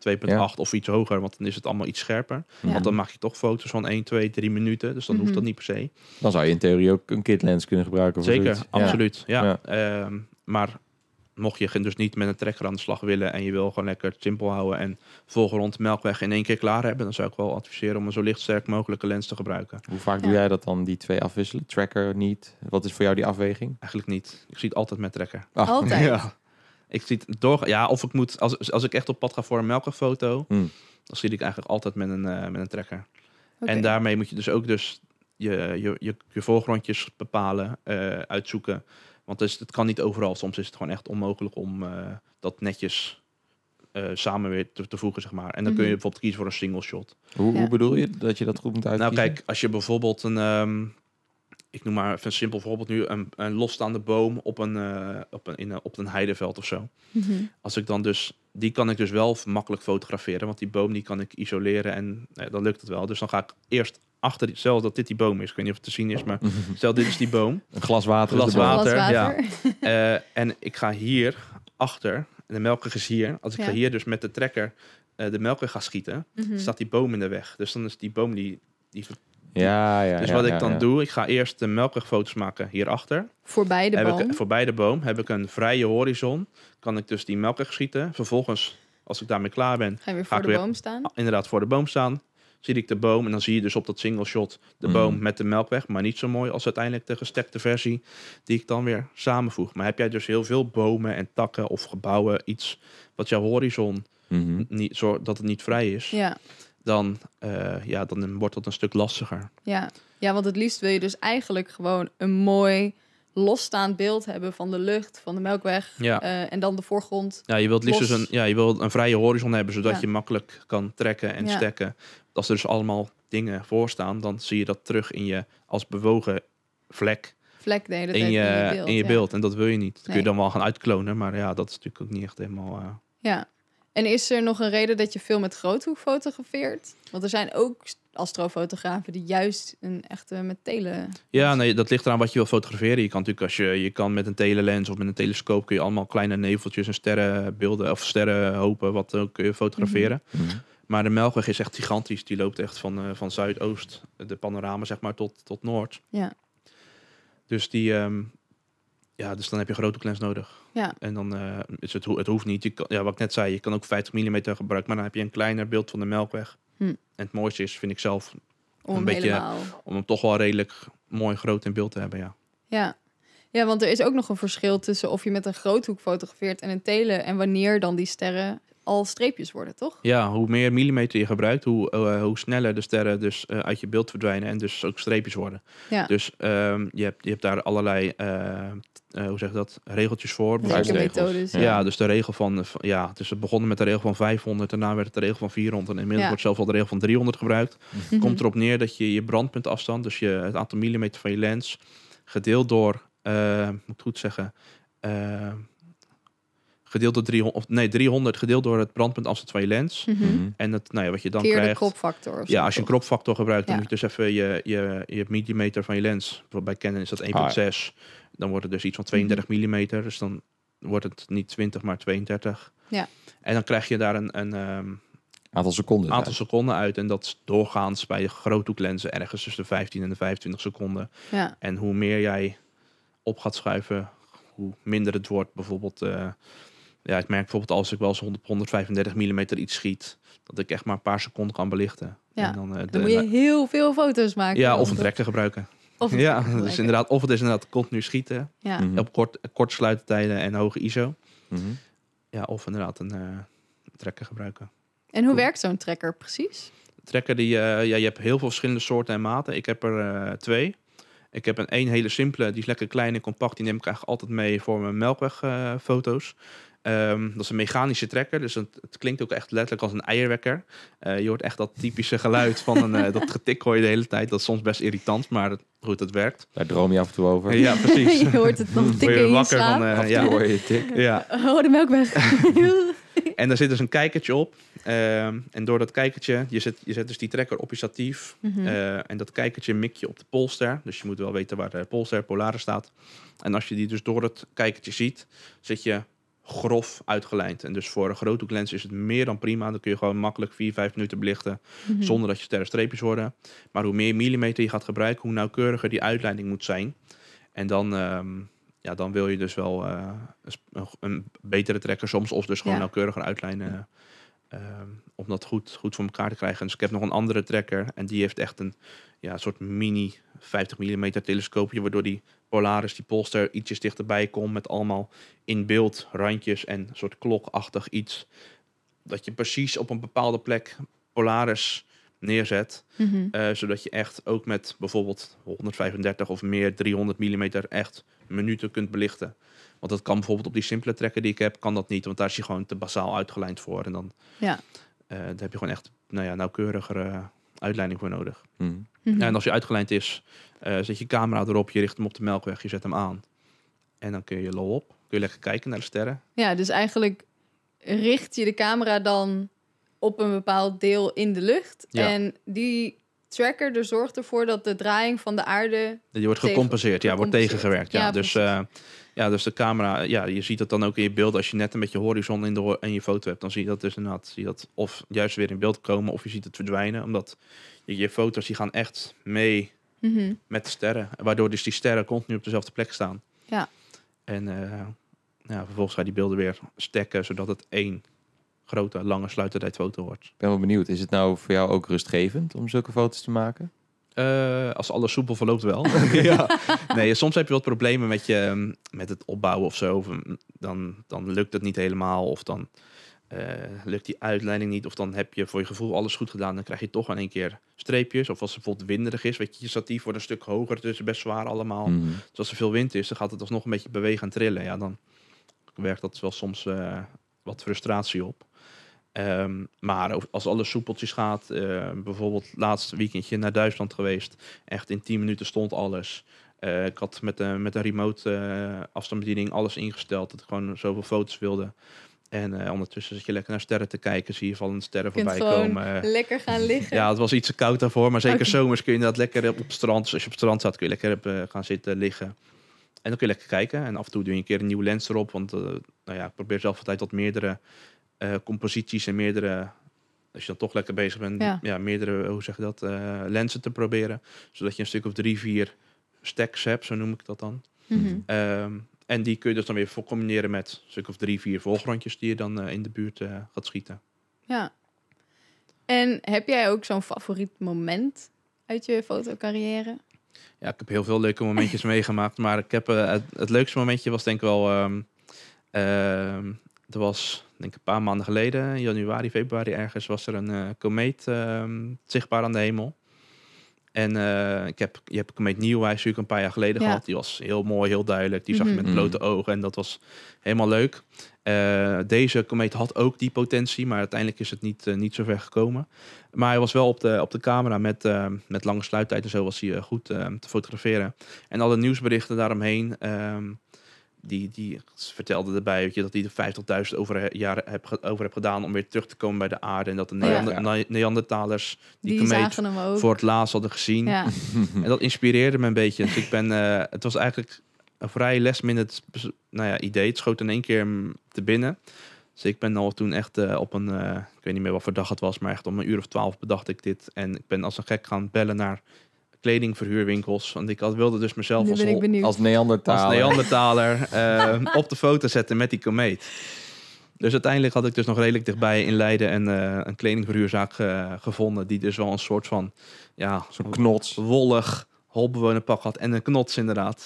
Speaker 2: 2.8 of iets hoger. Want dan is het allemaal iets scherper. Want dan maak je toch foto's van 1, 2, 3 minuten. Dus dan hoeft dat mhm. niet per se. Dan zou je in
Speaker 3: theorie ook een kit lens kunnen gebruiken. Zeker, zoiets. absoluut.
Speaker 2: Ja. Ehm, maar mocht je dus niet met een trekker aan de slag willen en je wil gewoon lekker simpel houden en volgerond melkweg in één keer klaar hebben, dan zou ik wel adviseren om een zo lichtsterk mogelijke lens te gebruiken. Hoe vaak doe jij dat dan, die twee afwisselen? Tracker niet? Wat is voor jou die afweging? Eigenlijk niet. Ik zie het altijd met trekker. Altijd? Ja. Ik zie door, ja, of ik moet, als, als ik echt op pad ga voor een melkerfoto, hmm. dan zie ik eigenlijk altijd met een, eh, met een trekker. En daarmee moet je dus ook dus je, je, je, voorgrondjes bepalen, eh, uitzoeken. Want dus, het kan niet overal. Soms is het gewoon echt onmogelijk om eh, dat netjes samen weer te, te, voegen, zeg maar. En dan kun je mhm. bijvoorbeeld kiezen voor een single shot.
Speaker 1: Hoe, bedoel je
Speaker 2: dat je dat goed moet nou, uitkiezen? Nou kijk, als je bijvoorbeeld een... Ehm, ik noem maar een simpel voorbeeld nu, een, een losstaande boom op een, eh, op een, in, op een heideveld of zo. Mhm. Als ik dan dus, die kan ik dus wel makkelijk fotograferen, want die boom die kan ik isoleren en nou dan lukt het wel. Dus dan ga ik eerst achter, die, stel dat dit die boom is, ik weet niet of het te zien is, maar mhm. stel dit is die boom. Een glas water. water, ja. Eh, en ik ga hier achter, de melkweg hier, als ik ga hier dus met de trekker uh, de melkweg ga schieten, mhm. staat die boom in de weg. Dus dan is die boom die, die ja, ja, dus wat ik dan doe, ik ga eerst de melkwegfoto's maken hierachter.
Speaker 1: Voorbij de boom?
Speaker 2: voorbij de boom heb ik een vrije horizon. Kan ik dus die melkweg schieten. Vervolgens, als ik daarmee klaar ben... Ga je weer voor de boom staan? Ah, inderdaad, voor de boom staan. Zie ik de boom en dan zie je dus op dat single shot de mhm. boom met de melkweg. Maar niet zo mooi als uiteindelijk de gestekte versie die ik dan weer samenvoeg. Maar heb jij dus heel veel bomen en takken of gebouwen, iets wat jouw horizon... Mhm. niet, zorgt dat het niet vrij is... Ja dan, eh, ja, dan wordt dat een stuk lastiger.
Speaker 1: Ja. ja, want het liefst wil je dus eigenlijk gewoon een mooi losstaand beeld hebben van de lucht, van de melkweg eh, en dan de voorgrond. Ja, je wilt liefst dus een,
Speaker 2: ja, je wilt een vrije horizon hebben, zodat je makkelijk kan trekken en ja. stekken. Als er dus allemaal dingen voor staan, dan zie je dat terug in je als bewogen vlek.
Speaker 1: Vlek nee, dat is in je, in je beeld. In je beeld. En
Speaker 2: dat wil je niet. Dat kun je dan wel gaan uitklonen, maar ja, dat is natuurlijk ook niet echt helemaal... Eh,
Speaker 1: ja, en is er nog een reden dat je veel met groothoek fotografeert? Want er zijn ook astrofotografen die juist een echte met tele...
Speaker 2: Ja, nee, dat ligt eraan wat je wil fotograferen. Je kan natuurlijk als je, je kan met een telelens of met een telescoop... kun je allemaal kleine neveltjes en sterrenbeelden of sterrenhopen... wat ook kun je fotograferen. Mhm. Mhm. Maar de Melkweg is echt gigantisch. Die loopt echt van, eh, van zuidoost, de panorama zeg maar, tot, tot noord. Ja. Dus die... Ehm, ja, dus dan heb je grote lens nodig. Ja. En dan eh, is het, het hoeft niet. Je ja, wat ik net zei, je kan ook 50 mm gebruiken, maar dan heb je een kleiner beeld van de melkweg. Hm. En het mooiste is, vind ik zelf, om een beetje om hem toch wel redelijk mooi groot in beeld te hebben. Ja.
Speaker 1: ja. Ja, want er is ook nog een verschil tussen of je met een groothoek fotografeert en een tele en wanneer dan die sterren al streepjes worden, toch?
Speaker 2: Ja, hoe meer millimeter je gebruikt, hoe, eh, hoe sneller de sterren dus eh, uit je beeld verdwijnen en dus ook streepjes worden. Ja. Dus ehm, je, hebt, je hebt daar allerlei, eh, hoe zeg je dat, regeltjes voor. Methodes, ja. ja. dus de regel van, ja, dus het begonnen met de regel van 500, daarna werd het de regel van 400 en inmiddels wordt zelfs al de regel van 300 gebruikt. Mhm. Komt erop neer dat je je brandpuntafstand, dus je, het aantal millimeter van je lens, gedeeld door, moet ik goed zeggen, gedeeld door 300, nee, 300 gedeeld door het brandpunt Amsterdam lens. Mm -hmm. En het, nou ja, wat je dan krijgt. de Ja, als je een kropfactor gebruikt, dan moet je dus even je, je, je millimeter van je lens. Bij Canon is dat 1,6. Ah, dan wordt het dus iets van 32 mm. millimeter. Dus dan wordt het niet 20, maar 32. Ja. En dan krijg je daar een, een ehm, aantal, seconden, aantal uit. seconden uit. En dat is doorgaans bij groothoeklenzen ergens tussen de 15 en de 25 seconden. Ja. En hoe meer jij op gaat schuiven, hoe minder het wordt. Bijvoorbeeld. Eh, ja, ik merk bijvoorbeeld als ik wel eens 100, 135 mm iets schiet, dat ik echt maar een paar seconden kan belichten. Ja. En eh, dan, de, moet je
Speaker 1: heel veel foto's maken. Ja, of een trekker
Speaker 2: gebruiken. Of ja, dus inderdaad, of het is inderdaad continu schieten. Ja. Mhm. Op kort, kort sluittijden en hoge ISO. Mhm. Ja, of inderdaad eh, een trekker gebruiken.
Speaker 1: En hoe werkt zo'n trekker precies?
Speaker 2: Trekker die, eh, ja, je hebt heel veel verschillende soorten en maten. Ik heb er twee. Ik heb een één hele simpele, die is lekker klein en compact. Die neem ik eigenlijk altijd mee voor mijn melkwegfoto's. Ehm, dat is een mechanische trekker, dus het, klinkt ook echt letterlijk als een eierwekker. Eh, je hoort echt dat typische geluid van een, eh, dat getik hoor je de hele tijd. Dat is soms best irritant, maar het, goed, dat werkt. Daar droom je af en toe over. Ja, precies. je hoort
Speaker 1: het nog tikken je wakker Van, uh, ja. hoor
Speaker 2: je tik. Oh,
Speaker 1: de
Speaker 2: en daar zit dus een kijkertje op. Ehm, en door dat kijkertje, je zet, je zet dus die trekker op je statief. Mhm. en dat kijkertje mik je op de polster. Dus je moet wel weten waar de polster, polaris staat. En als je die dus door het kijkertje ziet, zit je grof uitgelijnd. En dus voor een lens is het meer dan prima. Dan kun je gewoon makkelijk 4, 5 minuten belichten mhm. zonder dat je sterrenstreepjes streepjes worden. Maar hoe meer millimeter je gaat gebruiken, hoe nauwkeuriger die uitleiding moet zijn. En dan, ehm, ja, dan wil je dus wel eh, een, betere trekker soms of dus gewoon nauwkeuriger uitlijnen. Ehm, om dat goed, goed voor elkaar te krijgen. Dus ik heb nog een andere trekker en die heeft echt een ja, soort mini 50 mm telescoopje, waardoor die Polaris, die Polster, ietsjes dichterbij komt met allemaal in beeld randjes en een soort klokachtig iets. Dat je precies op een bepaalde plek Polaris neerzet. Mhm. Eh, zodat je echt ook met bijvoorbeeld 135 of meer 300 mm echt minuten kunt belichten. Want dat kan bijvoorbeeld op die simpele trekken die ik heb, kan dat niet. Want daar is je gewoon te basaal uitgelijnd voor. En dan, ja. Uh, dan heb je gewoon echt nou ja, nauwkeurigere eh, uitleiding voor nodig. Hmm. Mhm. En als je uitgelijnd is, eh, zet je camera erop, je richt hem op de melkweg, je zet hem aan. En dan kun je low op, kun je lekker kijken naar de sterren.
Speaker 1: Ja, dus eigenlijk richt je de camera dan op een bepaald deel in de
Speaker 2: lucht. En
Speaker 1: die tracker er zorgt ervoor dat de draaiing van de aarde...
Speaker 2: Die wordt gecompenseerd, ja, wordt tegengewerkt. Ja, ja dus... Uh, ja, dus de camera, ja, je ziet dat dan ook in je beeld. Als je net een beetje horizon in, de, in je foto hebt, dan zie je dat dus inderdaad. Zie je dat of juist weer in beeld komen, of je ziet het verdwijnen. Omdat je, je foto's die gaan echt mee mhm. met de sterren. Waardoor dus die sterren continu op dezelfde plek staan. Ja. En eh, ja, vervolgens ga je die beelden weer stekken, zodat het één grote, lange sluitertijd foto wordt. Ik ben wel benieuwd, is het nou voor jou ook rustgevend om zulke foto's te maken? Eh, als alles soepel verloopt wel. ja. Nee, soms heb je wat problemen met, je, mm, met het opbouwen of zo. Of mm, dan, dan lukt het niet helemaal. Of dan eh, lukt die uitleiding niet. Of dan heb je voor je gevoel alles goed gedaan. Dan krijg je toch in één keer streepjes. Of als het bijvoorbeeld winderig is. Weet je, je statief wordt een stuk hoger. Dus best zwaar allemaal. Mhm. Dus als er veel wind is, dan gaat het alsnog een beetje bewegen en trillen. Ja, dan werkt dat wel soms eh, wat frustratie op. Ehm, maar als alles soepeltjes gaat, uh, bijvoorbeeld laatst weekendje naar Duitsland geweest. Echt in 10 minuten stond alles. Eh, ik had met, de, eh, met een remote uh, afstandsbediening alles ingesteld. Dat ik gewoon zoveel foto's wilde. En ondertussen zit je lekker naar sterren te kijken. Zie je van sterren voorbij komen.
Speaker 1: Lekker gaan liggen. Ja,
Speaker 2: het was iets te koud daarvoor. Maar zeker oh. zomers kun je dat lekker op, het strand. als je op het strand zat, kun je lekker op, gaan zitten liggen. En dan kun je lekker kijken. En af en toe doe je een keer een nieuwe lens erop. Want nou ja, ik probeer zelf altijd wat meerdere eh, composities en meerdere, als je dan toch lekker bezig bent, ja, ja meerdere, hoe zeg je dat, eh, lenzen te proberen. Zodat je een stuk of drie, vier stacks hebt, zo noem ik dat dan. Mhm. Ehm, en die kun je dus dan weer combineren met stuk of drie, vier volgrondjes die je dan eh, in de buurt gaat schieten.
Speaker 1: Ja. En heb jij ook zo'n favoriet moment uit je fotocarrière?
Speaker 2: Ja, ik heb heel veel leuke momentjes meegemaakt. Maar ik heb, het, leukste momentje was denk ik wel... Ehm, ehm, er was, denk ik een paar maanden geleden, januari, februari ergens, was er een uh, komeet ehm, zichtbaar aan de hemel. En eh, ik heb, je hebt komeet Nieuwwijs natuurlijk een paar jaar geleden gehad. Die was heel mooi, heel duidelijk. Die zag je met mhm. blote ogen en dat was helemaal leuk. Eh, deze komeet had ook die potentie, maar uiteindelijk is het niet, niet zo ver gekomen. Maar hij was wel op de, op de camera met, met lange sluittijd en zo was hij goed te fotograferen. En alle nieuwsberichten daaromheen... Ehm, die, die vertelde erbij weet je, dat hij er 50.000 over, jaren heb, over heb gedaan om weer terug te komen bij de aarde. En dat de oh Neander, Neandertalers die, die voor het laatst hadden gezien. Ja. en dat inspireerde me een beetje. Dus ik ben, eh, het was eigenlijk een vrij last nou ja, idee. Het schoot in één keer te binnen. Dus ik ben al toen echt eh, op een, eh, ik weet niet meer wat voor dag het was, maar echt om een uur of twaalf bedacht ik dit. En ik ben als een gek gaan bellen naar kledingverhuurwinkels. Want ik had, wilde dus mezelf als, als, Neandertaler, als Neandertaler ehm, op de foto zetten met die komeet. Dus uiteindelijk had ik dus nog redelijk dichtbij in Leiden een, eh, een kledingverhuurzaak eh, gevonden. Die dus wel een soort van, ja, zo'n knots. Wollig pak had en een knots inderdaad.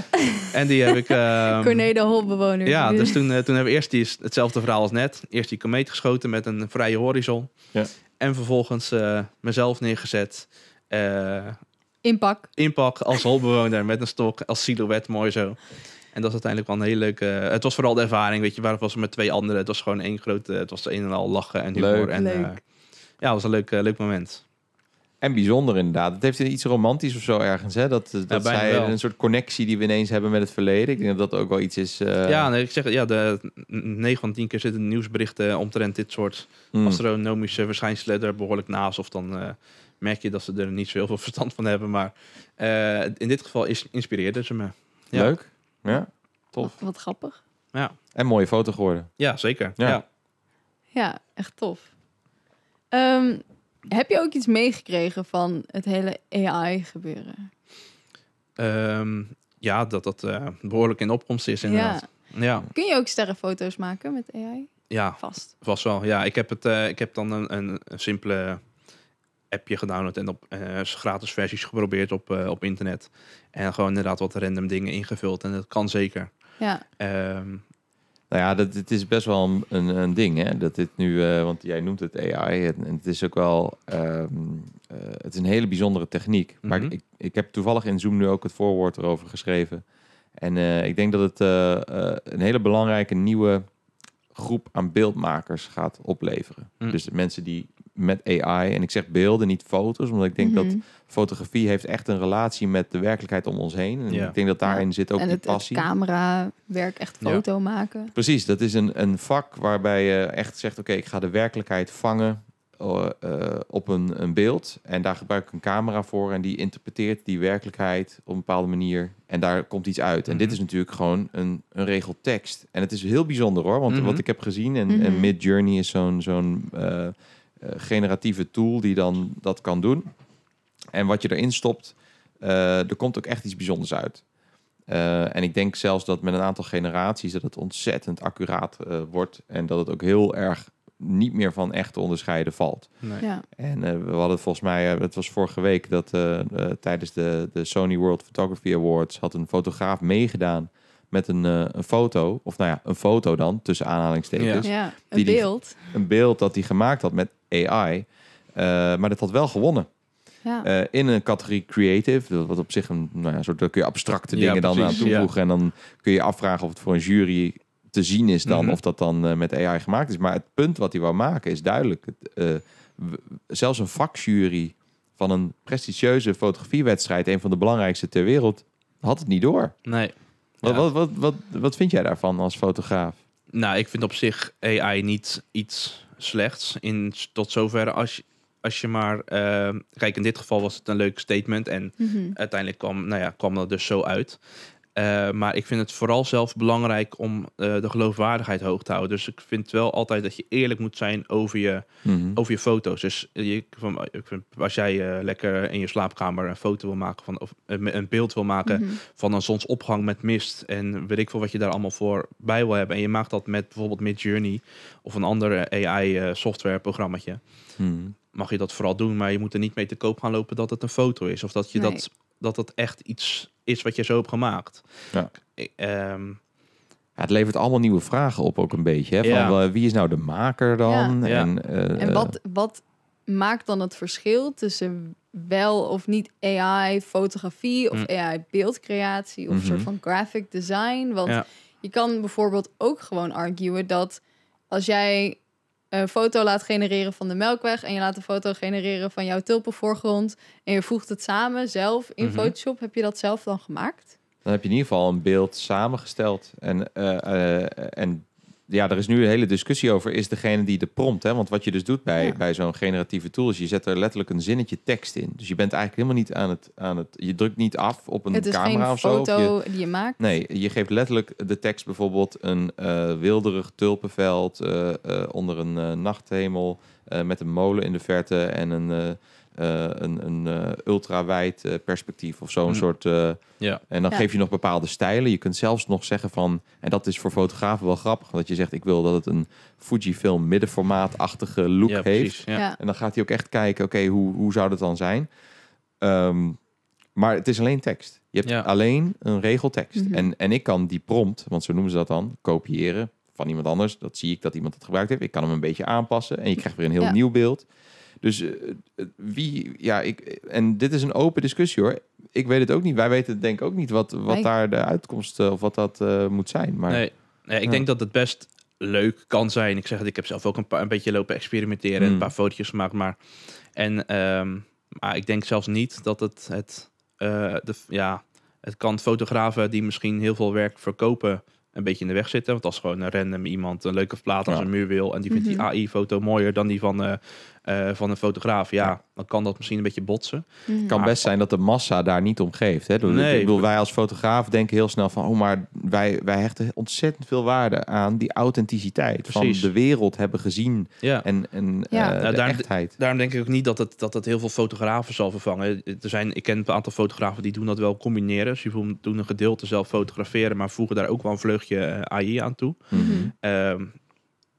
Speaker 2: en die heb ik... Um, ehm,
Speaker 1: Cornede holbewoner. Ja, dus toen,
Speaker 2: eh, toen hebben we eerst die, hetzelfde verhaal als net. Eerst die komeet geschoten met een vrije horizon. Ja. En vervolgens mezelf neergezet. Inpak. Inpak als holbewoner met een stok, als silhouet, mooi zo. En dat is uiteindelijk wel een hele leuke... Eh, het was vooral de ervaring, weet je. waar was met twee anderen? Het was gewoon één grote... Het was een en al lachen en humor. Leuk. En, eh, ja, was een leuk, eh, leuk moment. En bijzonder inderdaad. Het heeft iets romantisch of zo ergens. Hè? Dat, dat zij een
Speaker 3: soort connectie die we ineens hebben met het verleden. Ik denk dat dat ook wel iets is. Ja,
Speaker 2: nee, ik zeg ja, de 9 van 10 keer zitten nieuwsberichten omtrent dit soort hmm. astronomische verschijnselen er behoorlijk naast. Of dan merk je dat ze er niet zo heel veel verstand van hebben. Maar eh, in dit geval is, inspireerden ze me. Leuk.
Speaker 3: Ja, tof.
Speaker 1: Wat, grappig.
Speaker 3: Ja. En mooie foto geworden.
Speaker 2: Ja, zeker. Ja,
Speaker 1: ja. echt tof. Ehm, heb je ook iets meegekregen van het hele AI-gebeuren?
Speaker 2: Ehm, ja, dat dat eh, behoorlijk in opkomst is inderdaad. Ja. ja.
Speaker 1: Kun je ook sterrenfoto's maken met AI?
Speaker 2: Ja, vast. Vast wel. Ja, ik heb, het, eh, ik heb dan een, een simpele je gedownload en op uh, gratis versies geprobeerd op, eh, op internet. En gewoon inderdaad wat random dingen ingevuld. En dat kan zeker. Ja. Ehm, nou ja, dat, het is
Speaker 3: best wel een, een, ding, hè? Dat dit nu, eh, want jij noemt het AI, en, het is ook wel, ehm, het is een hele bijzondere techniek. Maar mhm. ik, ik heb toevallig in Zoom nu ook het voorwoord erover geschreven. En ik denk dat het een hele belangrijke nieuwe groep aan beeldmakers gaat opleveren. Mhm. Dus de mensen die met AI. En ik zeg beelden, niet foto's, omdat ik denk dat mhm. fotografie heeft echt een relatie met de werkelijkheid om ons heen. En ja. ik denk dat daarin zit ook en die het, passie. En
Speaker 1: camera werk, echt foto maken.
Speaker 3: Precies, dat is een, een vak waarbij je echt zegt, oké, ik ga de werkelijkheid vangen eh, eh, op een, een beeld. En daar gebruik ik een camera voor en die interpreteert die werkelijkheid op een bepaalde manier. En daar komt iets uit. En dit mhm. is natuurlijk gewoon een, een regel tekst. En het is heel bijzonder hoor, want mhm. wat ik heb gezien, en, mm Mid Journey is zo'n... zo'n eh, eh, generatieve tool die dan dat kan doen. En wat je erin stopt, eh, er komt ook echt iets bijzonders uit. Eh, en ik denk zelfs dat met een aantal generaties dat het ontzettend accuraat wordt en dat het ook heel erg niet meer van echt te onderscheiden valt. Nee. Ja. En we hadden volgens mij, het was vorige week dat tijdens de, de Sony World Photography Awards had een fotograaf meegedaan met een, eh, een foto, of nou ja, een foto dan, tussen aanhalingstekens. Ja, ja een die beeld. een beeld dat hij gemaakt had met AI, eh, maar dat had wel gewonnen. Ja. Eh, in een categorie creative, wat op zich een nou ja, soort, daar kun je abstracte dingen dan aan toevoegen. En dan kun je afvragen of het voor een jury te zien is dan, mhm. of dat dan met AI gemaakt is. Maar het punt wat hij wou maken is duidelijk. zelfs een vakjury van een prestigieuze fotografiewedstrijd, een van de belangrijkste ter wereld, had het niet door. Nee. Wat, wat, wat, wat, vind jij daarvan als fotograaf?
Speaker 2: Nou, ik vind op zich AI niet iets slechts. In, tot zover als, je, als je maar. Uh, kijk, in dit geval was het een leuk statement. En mhm. uiteindelijk kwam, nou ja, kwam dat dus zo uit. Eh, maar ik vind het vooral zelf belangrijk om eh, de geloofwaardigheid hoog te houden. Dus ik vind wel altijd dat je eerlijk moet zijn over je, mhm. over je foto's. Dus eh, je, van, ik vind, als jij lekker in je slaapkamer een foto wil maken van, of een beeld wil maken mhm. van een zonsopgang met mist en weet ik veel wat je daar allemaal voor bij wil hebben. En je maakt dat met bijvoorbeeld Midjourney of een ander AI software programmaatje. Mhm. Mag je dat vooral doen, maar je moet er niet mee te koop gaan lopen dat het een foto is. Of dat je dat, dat, dat echt iets is wat je zo hebt gemaakt. Ehm, ja.
Speaker 3: het levert allemaal nieuwe vragen op ook een beetje. Hè? Van, eh, wie is nou de maker dan? En, eh, en eh, wat,
Speaker 1: wat maakt dan het verschil tussen wel of niet AI fotografie of mm. AI beeldcreatie of mm soort van graphic design? Want je kan bijvoorbeeld ook gewoon arguen dat als jij een foto laat genereren van de melkweg en je laat een foto genereren van jouw tulpenvoorgrond en je voegt het samen zelf in mhm. Photoshop, heb je dat zelf dan gemaakt?
Speaker 3: Dan heb je in ieder geval een beeld samengesteld en, eh, eh, en ja, er is nu een hele discussie over, is degene die de prompt. Hè? Want wat je dus doet bij, bij zo'n generatieve tool, is je zet er letterlijk een zinnetje tekst in. Dus je bent eigenlijk helemaal niet aan het, aan het je drukt niet af op een camera of zo. foto
Speaker 1: je, die je maakt. Nee,
Speaker 3: je geeft letterlijk de tekst bijvoorbeeld een uh, wilderig tulpenveld eh, eh, onder een nachthemel met een molen in de verte en een eh, een, een eh, ultrawijd eh, perspectief of zo'n mhm. soort. ja. En dan geef je nog bepaalde stijlen. Je kunt zelfs nog zeggen van, en dat is voor fotografen wel grappig, dat je zegt ik wil dat het een Fujifilm middenformaatachtige look heeft. ja. En dan gaat hij ook echt kijken, oké, hoe, hoe zou dat dan zijn? Um, maar het is alleen tekst. Je hebt ja. alleen een regeltekst. tekst mhm. en, en ik kan die prompt, want zo noemen ze dat dan, kopiëren van iemand anders. Dat zie ik dat iemand het gebruikt heeft. Ik kan hem een beetje aanpassen en je krijgt weer een heel nieuw beeld. Dus eh, eh, wie, ja, ik, en dit is een open discussie hoor. Ik weet het ook niet. Wij weten denk ik ook niet wat, wat daar de uitkomst eh, of wat dat moet zijn.
Speaker 2: Maar, nee, nee ik denk dat het best leuk kan zijn. Ik zeg het, ik heb zelf ook een, paar, een beetje lopen experimenteren en een hmm. paar fotootjes gemaakt. Maar, en, ehm, maar ik denk zelfs niet dat het, het, de, ja, het kan fotografen die misschien heel veel werk verkopen een beetje in de weg zitten. Want als gewoon een random iemand een leuke plaat als een muur wil en die vindt die mhm. AI-foto mooier dan die van eh, van een fotograaf, ja, dan kan dat misschien een beetje botsen. Het mhm. kan best zijn dat de massa daar niet om geeft. Hè? Ik bedoel, wij als
Speaker 3: fotograaf denken heel snel van, oh, maar wij, wij hechten ontzettend veel waarde aan die authenticiteit van de wereld hebben gezien
Speaker 2: ja. en, en ja. Eh, nou, daarom, echtheid. Daarom denk ik ook niet dat het, dat heel veel fotografen zal vervangen. Er zijn, ik ken een aantal fotografen die doen dat wel combineren. Ze doen een gedeelte zelf fotograferen, maar voegen daar ook wel een vleugje eh, AI aan toe. Mhm. Mhm. Ehm,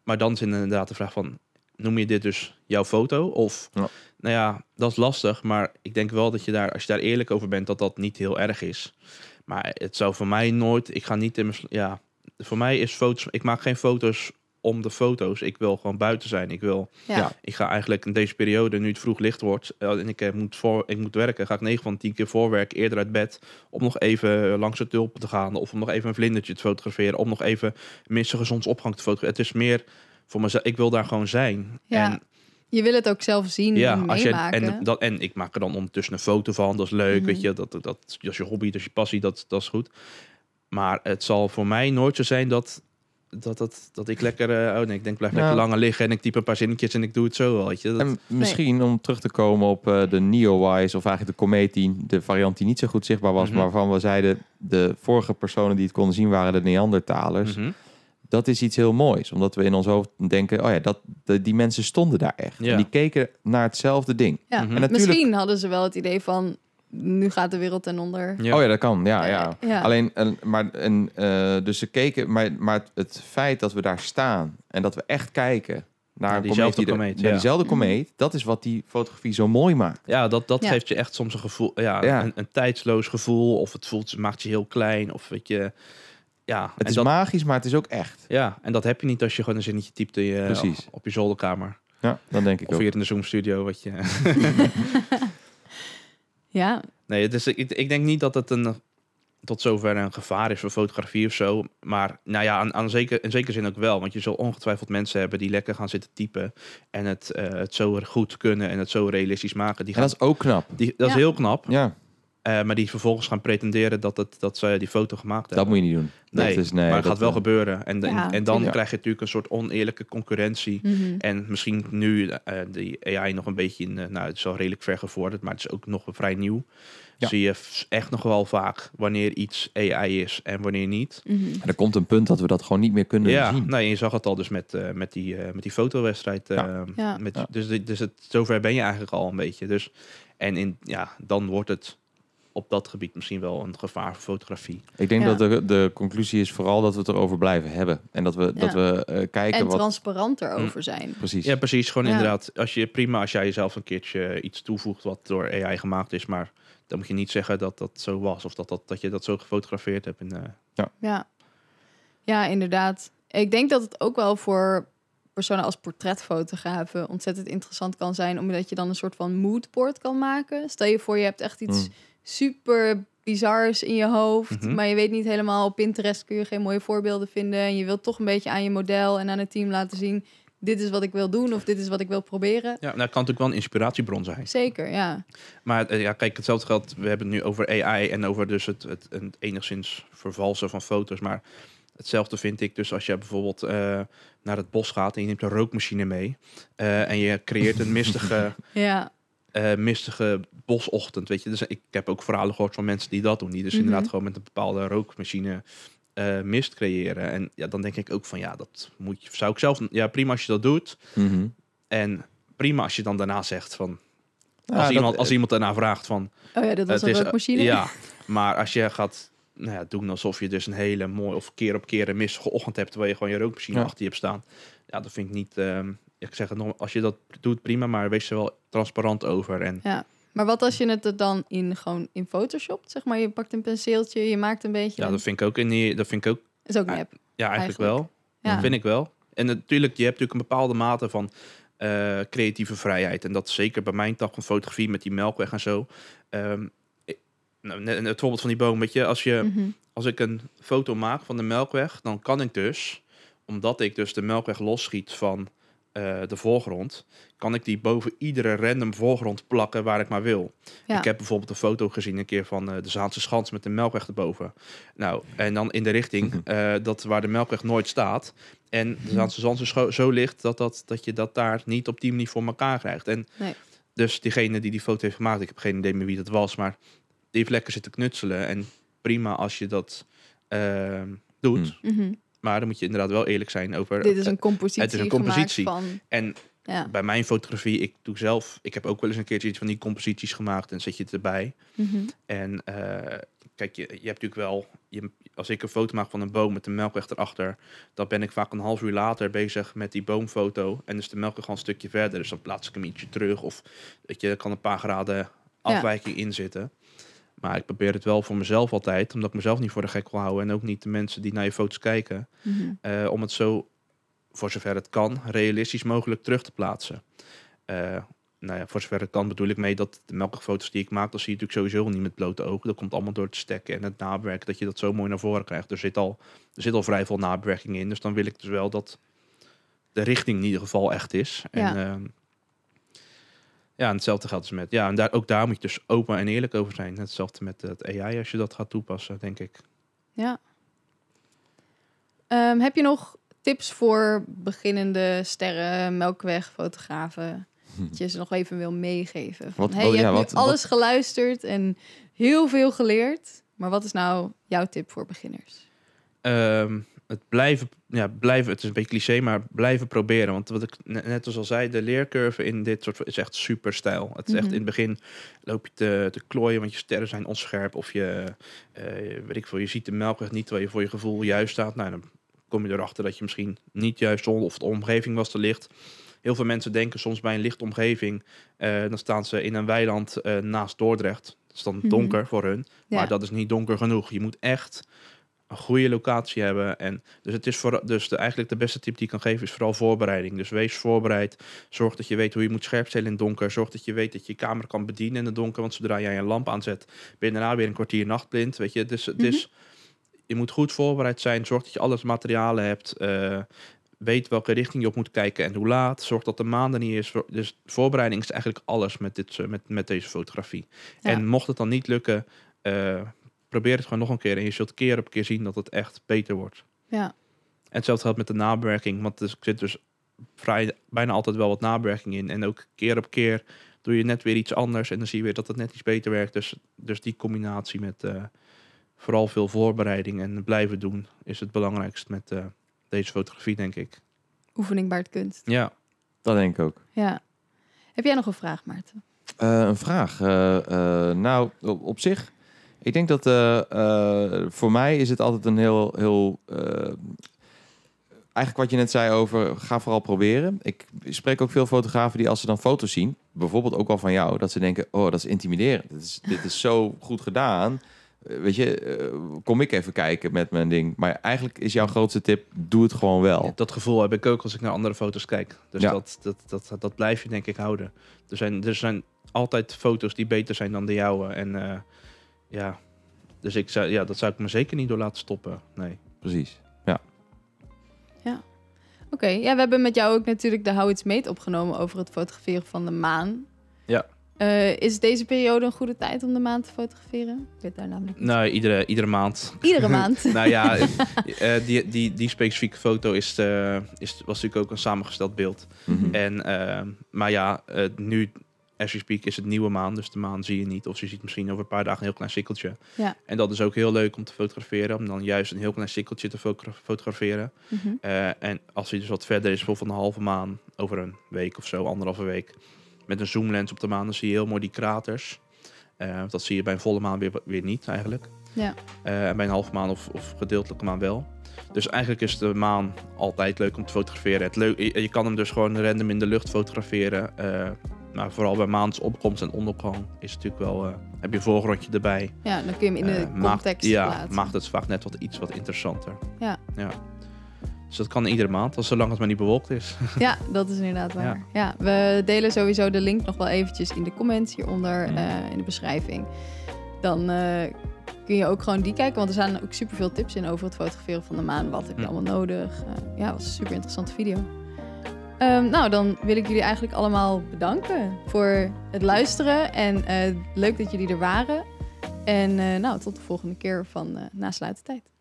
Speaker 2: maar dan is inderdaad de vraag van noem je dit dus jouw foto? Of, ja. nou ja, dat is lastig. Maar ik denk wel dat je daar, als je daar eerlijk over bent, dat dat niet heel erg is. Maar het zou voor mij nooit, ik ga niet in mijn, ja, voor mij is foto's, ik maak geen foto's om de foto's. Ik wil gewoon buiten zijn. Ik wil, ja. ik ga eigenlijk in deze periode, nu het vroeg licht wordt eh, en ik eh, moet, voor, ik moet werken, ga ik 9 van 10 keer voorwerken eerder uit bed om nog even langs het tulpen te gaan of om nog even een vlindertje te fotograferen, om nog even minstens gezondsopgang te fotograferen. Het is meer voor mezelf, ik wil daar gewoon zijn.
Speaker 1: Ja. En, je wil het ook zelf zien ja, en als Je, en,
Speaker 2: dat, en ik maak er dan ondertussen een foto van. Dat is leuk, mhm. weet je. Dat, dat, dat, je hobby, dat je passie, dat, dat is goed. Maar het zal voor mij nooit zo zijn dat, dat, dat, dat ik lekker... Uh, oh nee, ik denk, blijf lekker nou. langer liggen en ik type een paar zinnetjes en ik doe het zo wel, weet je. Dat... En misschien, om terug te
Speaker 3: komen op uh, de Neowise of eigenlijk de Comet de variant die niet zo goed zichtbaar was, mhm. maar waarvan we zeiden, de vorige personen die het konden zien waren de Neandertalers. Mhm dat is iets heel moois. Omdat we in ons hoofd denken, oh ja, dat, die mensen stonden daar echt. En die keken naar hetzelfde ding. Mhm. Misschien
Speaker 1: hadden ze wel het idee van, nu gaat de wereld ten onder.
Speaker 3: Oh ja, dat kan. Ja, eh, ja. Alleen, en, maar, eh, dus ze keken, maar, maar het feit dat we daar staan en dat we echt kijken naar diezelfde komeet, die diezelfde mhm. komeet, dat is wat die fotografie zo
Speaker 2: mooi maakt. Ja, dat, dat geeft je echt soms een gevoel, ja, Een, een tijdsloos gevoel, of het voelt, maakt je heel klein, of weet je ja, het is magisch, maar het is ook echt. Ja, en dat heb je niet als je gewoon een zinnetje typt in je, op je zolderkamer. Ja, dan denk ik of ook. Of hier in de Zoom-studio, wat je... ja. Nee, dus ik, ik denk niet dat het een, tot zover een gevaar is voor fotografie of zo. Maar nou ja, aan, aan zeker, in zekere zin ook wel. Want je zal ongetwijfeld mensen hebben die lekker gaan zitten typen. En het, eh, het zo goed kunnen en het zo realistisch maken. Die dat is ook knap. Die, dat is heel knap. Ja. Eh, maar die vervolgens gaan pretenderen dat, het, dat ze die foto gemaakt hebben. Dat moet je niet doen. Nee, maar het gaat wel gebeuren. En, en dan krijg je natuurlijk een soort oneerlijke concurrentie. Mhm. En misschien nu uh, die AI nog een beetje, in, eh, nou het is al redelijk ver gevorderd, maar het is ook nog vrij nieuw. Zie je echt nog wel vaak wanneer iets AI is en wanneer niet. En mhm. er komt een punt dat we dat gewoon niet meer kunnen ja, je zag het al dus met, met, die, met die fotowedstrijd. Ehm, met, dus, dus het, zover ben je eigenlijk al een beetje. Dus, en in, ja, dan wordt het op dat gebied misschien wel een gevaar voor fotografie. Ik denk dat de, de conclusie is vooral dat we het erover blijven hebben. En dat we, dat we eh, kijken. En wat...
Speaker 1: transparanter over hm. zijn.
Speaker 2: precies. Ja, precies. Gewoon inderdaad. Als je, prima als jij jezelf een keertje iets toevoegt wat door AI gemaakt is. Maar dan moet je niet zeggen dat dat zo was. Of dat, dat, dat je dat zo gefotografeerd hebt. In, eh, ja.
Speaker 1: Ja. ja, inderdaad. Ik denk dat het ook wel voor personen als portretfotografen ontzettend interessant kan zijn, omdat je dan een soort van moodboard kan maken. Stel je voor, je hebt echt iets mm super bizars in je hoofd. Mhm. Maar je weet niet helemaal. Op Pinterest kun je geen mooie voorbeelden vinden. En je wilt toch een beetje aan je model en aan het team laten zien. Dit is wat ik wil doen of dit is wat ik wil proberen. Ja,
Speaker 2: dat nou, kan natuurlijk wel een inspiratiebron zijn.
Speaker 1: Zeker, ja.
Speaker 2: Maar eh, ja, kijk, hetzelfde geldt. We hebben het nu over AI en over dus het, het, enigszins vervalsen van foto's. Maar Hetzelfde vind ik dus als je bijvoorbeeld eh, naar het bos gaat en je neemt een rookmachine mee eh, en je creëert een mistige ja. Eh, mistige bosochtend. Weet je, dus ik heb ook verhalen gehoord van mensen die dat doen. Die dus mhm. inderdaad gewoon met een bepaalde rookmachine eh, mist creëren. En ja, dan denk ik ook van ja, dat moet je. Zou ik zelf. Ja, prima als je dat doet. Mhm. En prima als je dan daarna zegt van. als, iemand, als iemand daarna vraagt van. Oh ja, dat was een rookmachine. ja, maar als je gaat nou ja, doen alsof je dus een hele mooie of keer op keer een mistige ochtend hebt, terwijl je gewoon je rookmachine achter je hebt staan. Ja, dat vind ik niet. Ehm, ik zeg het nog, als je dat doet, prima, maar wees er wel transparant over. En
Speaker 1: ja. Maar wat als je het dan in gewoon in Photoshop, zeg maar, je pakt een penseeltje, je maakt een beetje. Ja, dat
Speaker 2: vind ik ook in die, dat vind ik ook. Is ook nep. Ja, eigenlijk, wel. Dat vind ik wel. En natuurlijk, je hebt natuurlijk een bepaalde mate van eh, creatieve vrijheid. En dat zeker bij mijn tak van fotografie met die melkweg en zo. Ehm, nou, het voorbeeld van die boom, je, als, je mhm. als ik een foto maak van de melkweg, dan kan ik dus, omdat ik dus de melkweg losschiet van eh, de voorgrond, kan ik die boven iedere random voorgrond plakken waar ik maar wil. Ik heb bijvoorbeeld een foto gezien een keer van eh, de Zaanse Schans met de Melkweg erboven. Nou, en dan in de richting eh, dat waar de Melkweg nooit staat. En de Zaanse Schans zo licht dat, dat, dat je dat daar niet op die manier voor elkaar krijgt. En dus diegene die die foto heeft gemaakt, ik heb geen idee meer wie dat was, maar die heeft lekker zitten knutselen. En prima als je dat doet. Mhm. Maar dan moet je inderdaad wel eerlijk zijn over... Dit is een
Speaker 1: compositie, het is een compositie. Van... En bij
Speaker 2: mijn fotografie, ik doe zelf... Ik heb ook wel eens een keertje iets van die composities gemaakt en zet je het erbij. Mhm. En eh, kijk, je, je hebt natuurlijk wel... Je, als ik een foto maak van een boom met de melkweg erachter... dan ben ik vaak een half uur later bezig met die boomfoto. En dus de melkweg gewoon een stukje verder. Dus dan plaats ik hem ietsje terug. Of dat je, er kan een paar graden afwijking in zitten. Maar ik probeer het wel voor mezelf altijd, omdat ik mezelf niet voor de gek wil houden en ook niet de mensen die naar je foto's kijken, mhm. eh, om het zo, voor zover het kan, realistisch mogelijk terug te plaatsen. Uh, nou ja, voor zover het kan bedoel ik mee dat de melkige foto's die ik maak, dat zie je natuurlijk sowieso niet met blote ogen. Dat komt allemaal door het stekken en het nabewerken, dat je dat zo mooi naar voren krijgt. Er zit al, er zit al vrij veel nabewerking in, dus dan wil ik dus wel dat de richting in ieder geval echt is. Ja. En, ehm, ja, en hetzelfde geldt dus met. Ja, en daar, ook daar moet je dus open en eerlijk over zijn. Hetzelfde met het AI als je dat gaat toepassen, denk ik.
Speaker 1: Ja. Ehm, heb je nog tips voor beginnende sterren, melkwegfotografen? Hm. Dat je ze nog even wil meegeven.
Speaker 2: Van, wat, hey, oh je hebt nu alles
Speaker 1: geluisterd en heel veel geleerd. Maar wat is nou jouw tip voor beginners?
Speaker 2: Ehm, het blijven, ja, blijven, het is een beetje cliché, maar blijven proberen. Want wat ik net als al zei, de leercurve in dit soort is echt super stijl. Het is echt mhm. in het begin loop je te, te klooien, want je sterren zijn onscherp. Of je, eh, weet ik veel, je ziet de melkweg niet, terwijl je voor je gevoel juist staat. Nou, dan kom je erachter dat je misschien niet juist zon, of de omgeving was te licht. Heel veel mensen denken soms bij een licht omgeving, eh, dan staan ze in een weiland eh, naast Dordrecht. Dat is dan mhm. donker voor hun, maar dat is niet donker genoeg. Je moet echt een goede locatie hebben. En, dus het is voor, dus de, eigenlijk de beste tip die ik kan geven is vooral voorbereiding. Dus wees voorbereid. Zorg dat je weet hoe je moet scherpstellen in het donker. Zorg dat je weet dat je je kamer kan bedienen in het donker. Want zodra jij een lamp aanzet, ben je daarna weer een kwartier nachtblind. Weet je, dus, mhm. dus je moet goed voorbereid zijn. Zorg dat je alles materialen hebt. Eh, weet welke richting je op moet kijken en hoe laat. Zorg dat de maan er niet is. Dus voorbereiding is eigenlijk alles met, dit, eh, met, met deze fotografie. En mocht het dan niet lukken, eh, probeer het gewoon nog een keer. En je zult keer op keer zien dat het echt beter wordt. Ja. En hetzelfde geldt met de nabewerking. Want er zit dus vrij, bijna altijd wel wat nabewerking in. En ook keer op keer doe je net weer iets anders. En dan zie je weer dat het net iets beter werkt. Dus, dus die combinatie met eh, vooral veel voorbereiding en blijven doen... is het belangrijkst met eh, deze fotografie, denk ik.
Speaker 1: Oefening baart kunst.
Speaker 2: Ja. Dat denk ik ook.
Speaker 1: Ja. Heb jij nog een vraag, Maarten?
Speaker 3: Eh, een vraag. nou, op zich ik denk dat eh, eh, voor mij is het altijd een heel, heel eh, eigenlijk wat je net zei over ga vooral proberen. Ik spreek ook veel fotografen die als ze dan foto's zien, bijvoorbeeld ook al van jou, dat ze denken, oh dat is intimiderend, dit is, dit is zo goed gedaan. Weet je,
Speaker 2: kom ik even kijken met mijn ding. Maar eigenlijk is jouw grootste tip: doe het gewoon wel. dat gevoel heb ik ook als ik naar andere foto's kijk. Dus dat, dat, dat, dat blijf je denk ik houden. Er zijn, er zijn altijd foto's die beter zijn dan de jouwe. En ja, dus ik zou, ja, dat zou ik me zeker niet door laten stoppen. Nee. Precies. Ja.
Speaker 1: Ja. Oké. Ja, we hebben met jou ook natuurlijk de How It's Made opgenomen over het fotograferen van de maan. Ja. Eh, is deze periode een goede tijd om de maan te fotograferen? Ik weet daar namelijk niet.
Speaker 2: Nou, iedere, iedere maand. Iedere maand? nou ja, eh, die, die, die specifieke foto is, eh, is, was natuurlijk ook een samengesteld beeld. Mhm. en, maar ja, nu as you speak is het nieuwe maan, dus de maan zie je niet. Of je ziet misschien over een paar dagen een heel klein sikkeltje. Ja. En dat is ook heel leuk om te fotograferen, om dan juist een heel klein sikkeltje te fotograferen. Mhm. Eh, en als hij dus wat verder is, bijvoorbeeld een halve maan, over een week of zo, anderhalve week, met een zoomlens op de maan, dan zie je heel mooi die kraters. Eh, dat zie je bij een volle maan weer, weer niet eigenlijk. Ja. Eh, en bij een halve maan of, of gedeeltelijke maan wel. Dus eigenlijk is de maan altijd leuk om te fotograferen. Het leuk, je, je kan hem dus gewoon random in de lucht fotograferen maar nou, vooral bij maands opkomst en ondergang is het natuurlijk wel. Eh, heb je een voorgrondje erbij.
Speaker 1: Ja, dan kun je hem in de eh, context ja, plaatsen. maakt
Speaker 2: het vaak net wat iets wat interessanter. Ja. ja. Dus dat kan iedere maand, zolang het maar niet bewolkt is.
Speaker 1: Ja, dat is inderdaad waar. Ja. we delen sowieso de link nog wel eventjes in de comments hieronder, mm. eh, in de beschrijving. Dan kun je ook gewoon die kijken, want er zijn ook superveel tips in over het fotograferen van de maan. Wat heb je mm. allemaal nodig? ja, was een super interessante video. Ehm, nou, dan wil ik jullie eigenlijk allemaal bedanken voor het luisteren. En eh, leuk dat jullie er waren. En eh, nou, tot de volgende keer van uh, tijd.